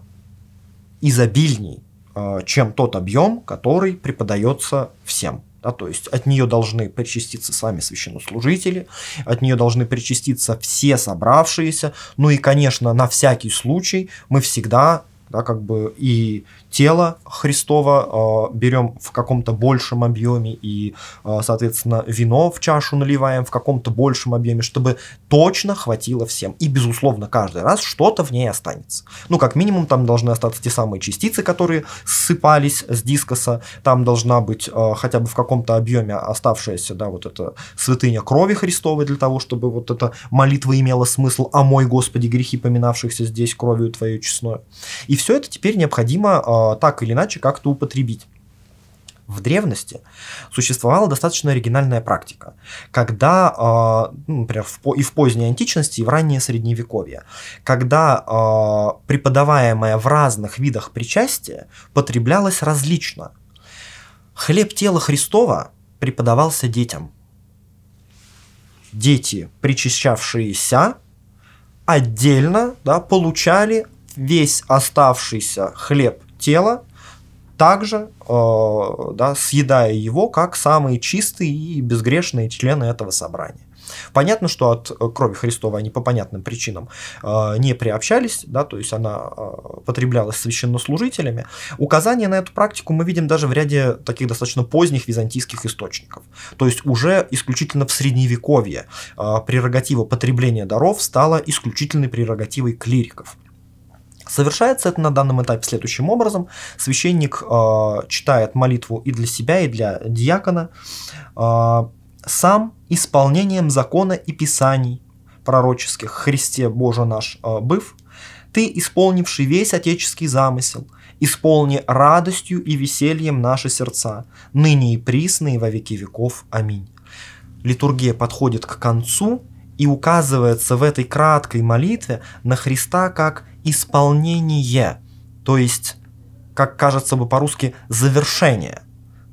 изобильней Э, чем тот объем, который преподается всем. Да, то есть от нее должны причаститься сами священнослужители, от нее должны причаститься все собравшиеся. Ну и, конечно, на всякий случай мы всегда да, как бы и тело Христова э, а, берем в каком-то большем объеме и, э, соответственно, вино в чашу наливаем в каком-то большем объеме, чтобы точно хватило всем. И, безусловно, каждый раз что-то в ней останется. Ну, как минимум, там должны остаться те самые частицы, которые ссыпались с дискоса, там должна быть э, хотя бы в каком-то объеме оставшаяся, да, вот эта святыня крови Христовой для того, чтобы вот эта молитва имела смысл, а мой Господи, грехи поминавшихся здесь кровью Твоей честную. И все это теперь необходимо Э, так или иначе как-то употребить. В древности существовала достаточно оригинальная практика, когда, э, ну, например, и в поздней античности, и в раннее средневековье, когда э, преподаваемое в разных видах причастие потреблялось различно. Хлеб тела Христова преподавался детям. Дети, причащавшиеся, отдельно да, получали весь оставшийся хлеб тело, также э, да, съедая его как самые чистые и безгрешные члены этого собрания. Понятно, что от э, крови Христова они по понятным причинам э, не приобщались, да, то есть она э, потреблялась священнослужителями. Указание на эту практику мы видим даже в ряде таких достаточно поздних византийских источников. То есть уже исключительно в Средневековье э, прерогатива потребления даров стала исключительной прерогативой клириков. Совершается это на данном этапе следующим образом. Священник э, читает молитву и для себя, и для диакона, э, сам исполнением закона и писаний пророческих «Христе Боже наш э, быв», ты, исполнивший весь отеческий замысел, исполни радостью и весельем наши сердца, ныне и присно и во веки веков. Аминь. Литургия подходит к концу, и указывается в этой краткой молитве на Христа как исполнение, то есть, как кажется бы по-русски, завершение.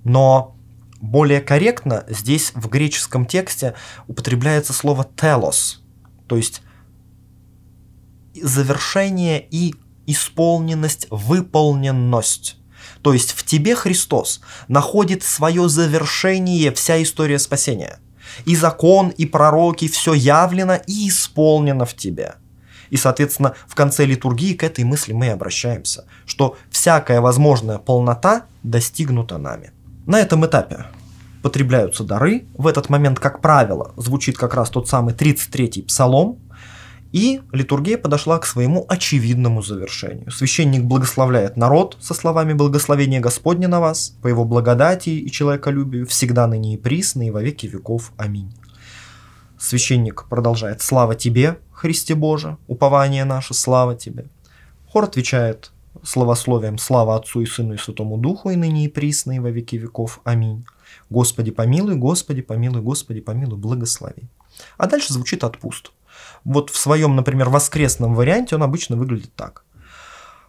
Но более корректно здесь в греческом тексте употребляется слово «телос», то есть завершение и исполненность, выполненность. То есть в тебе Христос находит свое завершение вся история спасения – и закон, и пророки, все явлено и исполнено в тебе. И, соответственно, в конце литургии к этой мысли мы и обращаемся, что всякая возможная полнота достигнута нами. На этом этапе потребляются дары. В этот момент, как правило, звучит как раз тот самый 33-й псалом, и литургия подошла к своему очевидному завершению. Священник благословляет народ со словами «Благословение Господне на вас, по его благодати и человеколюбию, всегда ныне и присно, и во веки веков. Аминь». Священник продолжает «Слава тебе, Христе Боже, упование наше, слава тебе». Хор отвечает словословием «Слава Отцу и Сыну и Святому Духу, и ныне и присно, и во веки веков. Аминь». «Господи помилуй, Господи помилуй, Господи помилуй, благослови». А дальше звучит отпуст – вот в своем, например, воскресном варианте он обычно выглядит так.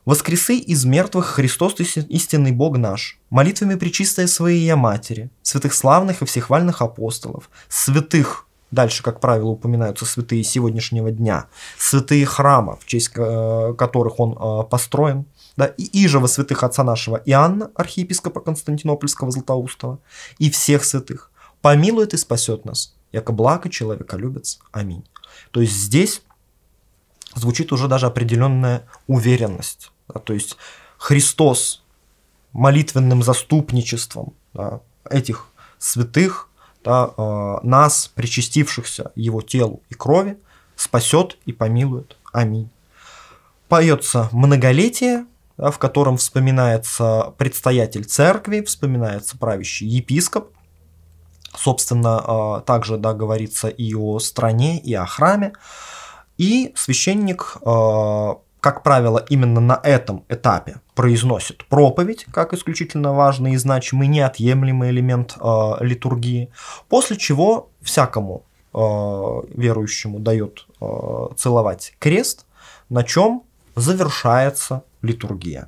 «Воскресы из мертвых Христос истинный Бог наш, молитвами причистая своей матери, святых славных и всехвальных апостолов, святых Дальше, как правило, упоминаются святые сегодняшнего дня, святые храма, в честь э, которых он э, построен, да, и Ижева святых отца нашего Иоанна, архиепископа Константинопольского Златоустова, и всех святых. Помилует и спасет нас, яко благо человека любец. Аминь. То есть здесь звучит уже даже определенная уверенность. Да, то есть Христос молитвенным заступничеством да, этих святых, да, э, нас, причастившихся Его телу и крови, спасет и помилует. Аминь. Поется многолетие, да, в котором вспоминается предстоятель церкви, вспоминается правящий епископ – Собственно, а, также да, говорится и о стране, и о храме. И священник, а, как правило, именно на этом этапе произносит проповедь, как исключительно важный и значимый, неотъемлемый элемент а, литургии, после чего всякому верующему дает целовать крест, на чем завершается литургия.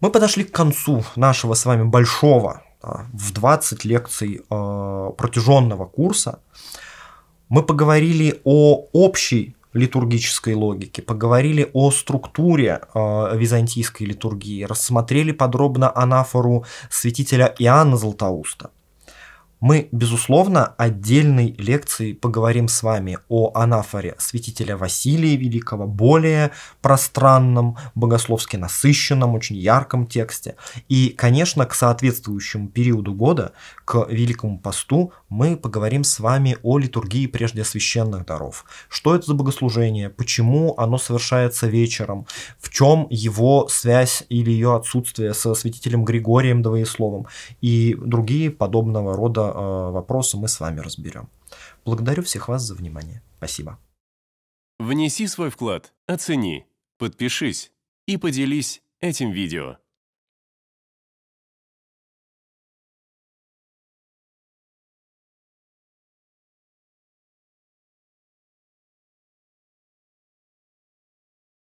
Мы подошли к концу нашего с вами большого а, в 20 лекций а, протяженного курса мы поговорили о общей литургической логике, поговорили о структуре а, византийской литургии, рассмотрели подробно анафору святителя Иоанна Златоуста, мы, безусловно, отдельной лекцией поговорим с вами о анафоре святителя Василия Великого, более пространном, богословски насыщенном, очень ярком тексте. И, конечно, к соответствующему периоду года, к Великому посту, мы поговорим с вами о литургии прежде священных даров. Что это за богослужение, почему оно совершается вечером, в чем его связь или ее отсутствие со святителем Григорием Двоесловым и другие подобного рода этого вопроса мы с вами разберем. Благодарю всех вас за внимание. Спасибо. Внеси свой вклад, оцени, подпишись и поделись этим видео.